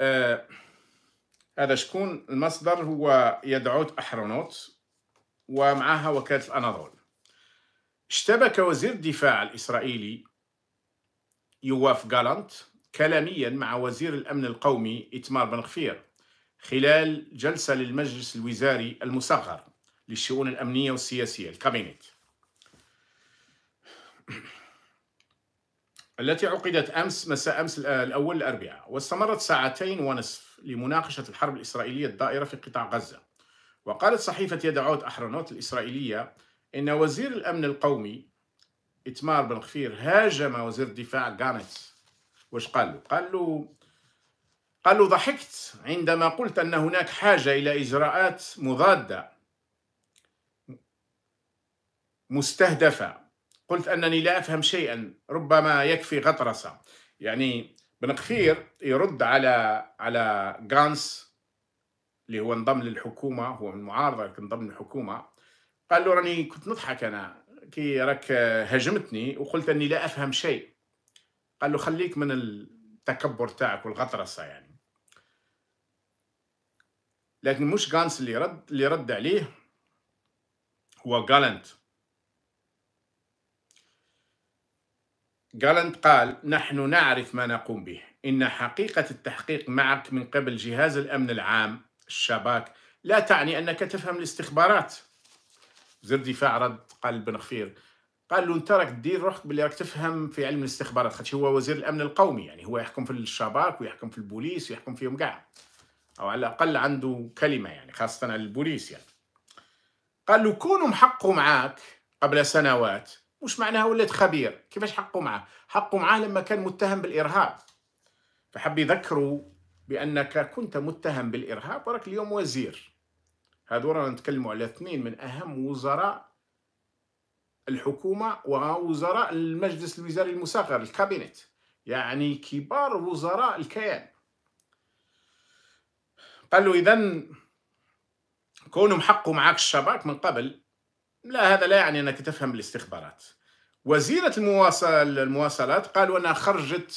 آه هذا شكون المصدر هو يدعوت أحرونوت ومعها وكالة الأناضول اشتبك وزير الدفاع الإسرائيلي يواف جالانت كلاميا مع وزير الأمن القومي إتمار بن غفير خلال جلسة للمجلس الوزاري المصغر للشؤون الأمنية والسياسية الكابينت التي عقدت أمس مساء أمس الأول الأربعاء واستمرت ساعتين ونصف لمناقشة الحرب الإسرائيلية الدائرة في قطاع غزة وقالت صحيفة يدعوت أحرنوت الإسرائيلية إن وزير الأمن القومي إتمار بن خفير هاجم وزير الدفاع جانتس واش قال له؟ قال له قال له ضحكت عندما قلت أن هناك حاجة إلى إجراءات مضادة مستهدفة قلت أنني لا أفهم شيئا ربما يكفي غطرسة يعني بن قفير يرد على على غانس اللي هو انضم للحكومة هو من المعارضة لكن انضم للحكومة قال له راني كنت نضحك أنا كي راك هاجمتني وقلت أني لا أفهم شيء قال له خليك من التكبر تاعك والغطرسة يعني لكن مش غانس اللي رد اللي رد عليه هو غالنت غالنت قال نحن نعرف ما نقوم به إن حقيقة التحقيق معك من قبل جهاز الأمن العام الشباك لا تعني أنك تفهم الاستخبارات وزير الدفاع رد قال بن خفير قال له انت راك دير روحك باللي راك تفهم في علم الاستخبارات خاطر هو وزير الامن القومي يعني هو يحكم في الشباك ويحكم في البوليس ويحكم فيهم كاع أو على الأقل عنده كلمة يعني خاصة البوليس يعني قال له كونهم حقوا معاك قبل سنوات مش معناها ولات خبير كيفاش حقوا معاه حقوا معاه لما كان متهم بالإرهاب فحب يذكروا بأنك كنت متهم بالإرهاب وراك اليوم وزير هذو رانا نتكلموا على اثنين من أهم وزراء الحكومة ووزراء المجلس الوزاري المصغر الكابينت يعني كبار وزراء الكيان قال له إذا كونهم حقوا معك الشباك من قبل لا هذا لا يعني أنك تفهم الاستخبارات وزيرة المواصلات قالوا أنها خرجت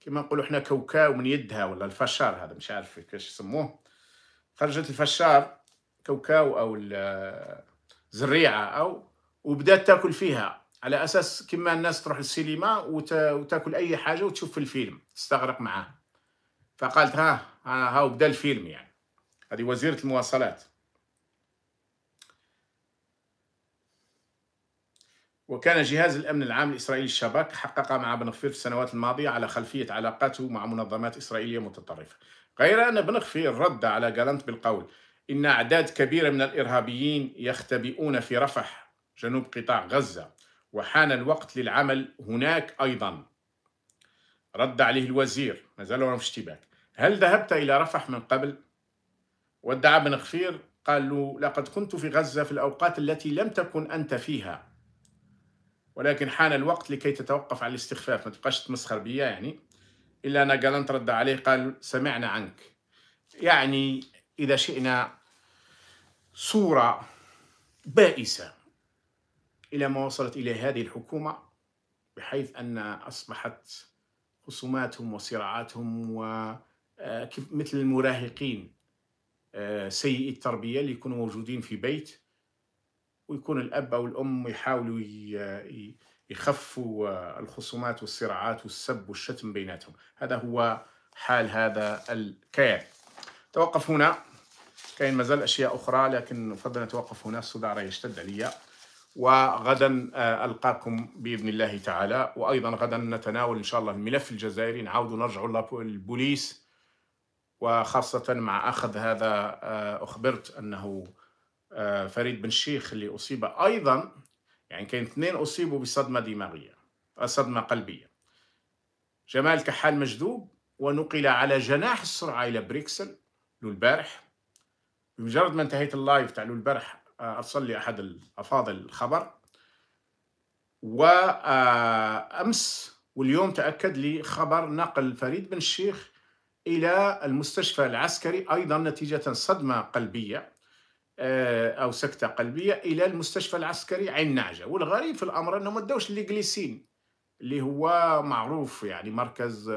كما نقولوا احنا كوكا من يدها ولا الفشار هذا مش عارف كيف يسموه خرجت الفشار كوكاو أو الزريعة أو وبدات تاكل فيها على اساس كما الناس تروح للسينما وتاكل اي حاجه وتشوف في الفيلم تستغرق معاه فقالت ها ها, ها بدا الفيلم يعني هذه وزيرة المواصلات وكان جهاز الأمن العام الإسرائيلي الشباك حقق مع بن غفير في السنوات الماضية على خلفية علاقاته مع منظمات إسرائيلية متطرفة غير أن بن غفير رد على جالنت بالقول إن أعداد كبيرة من الإرهابيين يختبئون في رفح جنوب قطاع غزة وحان الوقت للعمل هناك أيضا رد عليه الوزير ما زال في اشتباك هل ذهبت إلى رفح من قبل؟ ودعا بن خفير قال له لقد كنت في غزة في الأوقات التي لم تكن أنت فيها ولكن حان الوقت لكي تتوقف عن الاستخفاف ما تبقاش تمسخر بيا يعني إلا ان جالنت رد عليه قال سمعنا عنك يعني إذا شئنا صورة بائسة إلى ما وصلت إليه هذه الحكومة بحيث أن أصبحت خصوماتهم وصراعاتهم وكيف آه، مثل المراهقين آه، سيئي التربية اللي يكونوا موجودين في بيت ويكون الأب أو الأم يحاولوا يخفوا آه، الخصومات والصراعات والسب والشتم بيناتهم هذا هو حال هذا الكيان توقف هنا كاين مازال أشياء أخرى لكن أفضل نتوقف هنا الصداع يشتد عليا وغدا آه، ألقاكم بإذن الله تعالى وأيضا غدا نتناول إن شاء الله الملف الجزائري نعود نرجع للبوليس وخاصة مع أخذ هذا آه، أخبرت أنه آه، فريد بن الشيخ اللي أصيب أيضا يعني كاين اثنين أصيبوا بصدمة دماغية صدمة قلبية جمال كحال مجذوب ونقل على جناح السرعة إلى بريكسل البارح بمجرد ما انتهيت اللايف تاع البارح ارسل آه، لي احد الافاضل الخبر وامس آه، واليوم تاكد لي خبر نقل فريد بن الشيخ الى المستشفى العسكري ايضا نتيجه صدمه قلبيه آه، او سكته قلبيه الى المستشفى العسكري عين نعجه والغريب في الامر انه ما ادوش الليجليسين اللي هو معروف يعني مركز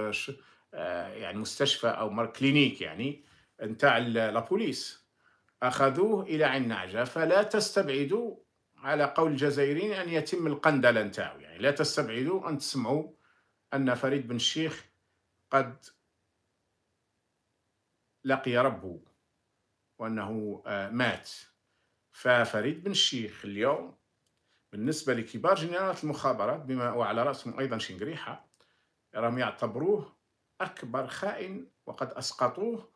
يعني مستشفى او كلينيك يعني نتاع لابوليس أخذوه إلى عين نعجة فلا تستبعدوا على قول الجزائريين أن يتم القندلة نتاعو يعني لا تستبعدوا أن تسمعوا أن فريد بن الشيخ قد لقي ربه وأنه آه، مات ففريد بن الشيخ اليوم بالنسبة لكبار جنرالات المخابرات بما وعلى رأسهم أيضا شنقريحة راهم يعتبروه أكبر خائن وقد أسقطوه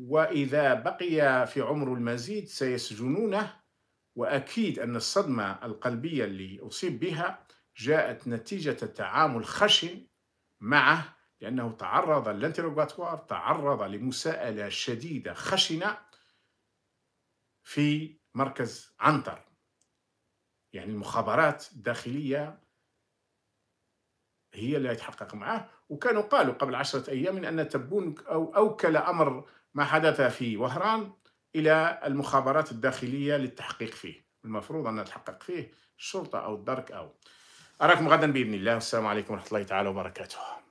وإذا بقي في عمره المزيد سيسجنونه وأكيد أن الصدمة القلبية اللي أصيب بها جاءت نتيجة تعامل خشن معه لأنه تعرض الانتروغاتوار تعرض لمساءلة شديدة خشنة في مركز عنتر يعني المخابرات الداخلية هي اللي يتحقق معه وكانوا قالوا قبل عشرة أيام أن تبون أو أوكل أمر ما حدث في وهران إلى المخابرات الداخلية للتحقيق فيه المفروض أن نتحقق فيه الشرطة أو الدرك أو أراكم غدا بإذن الله والسلام عليكم ورحمة الله تعالى وبركاته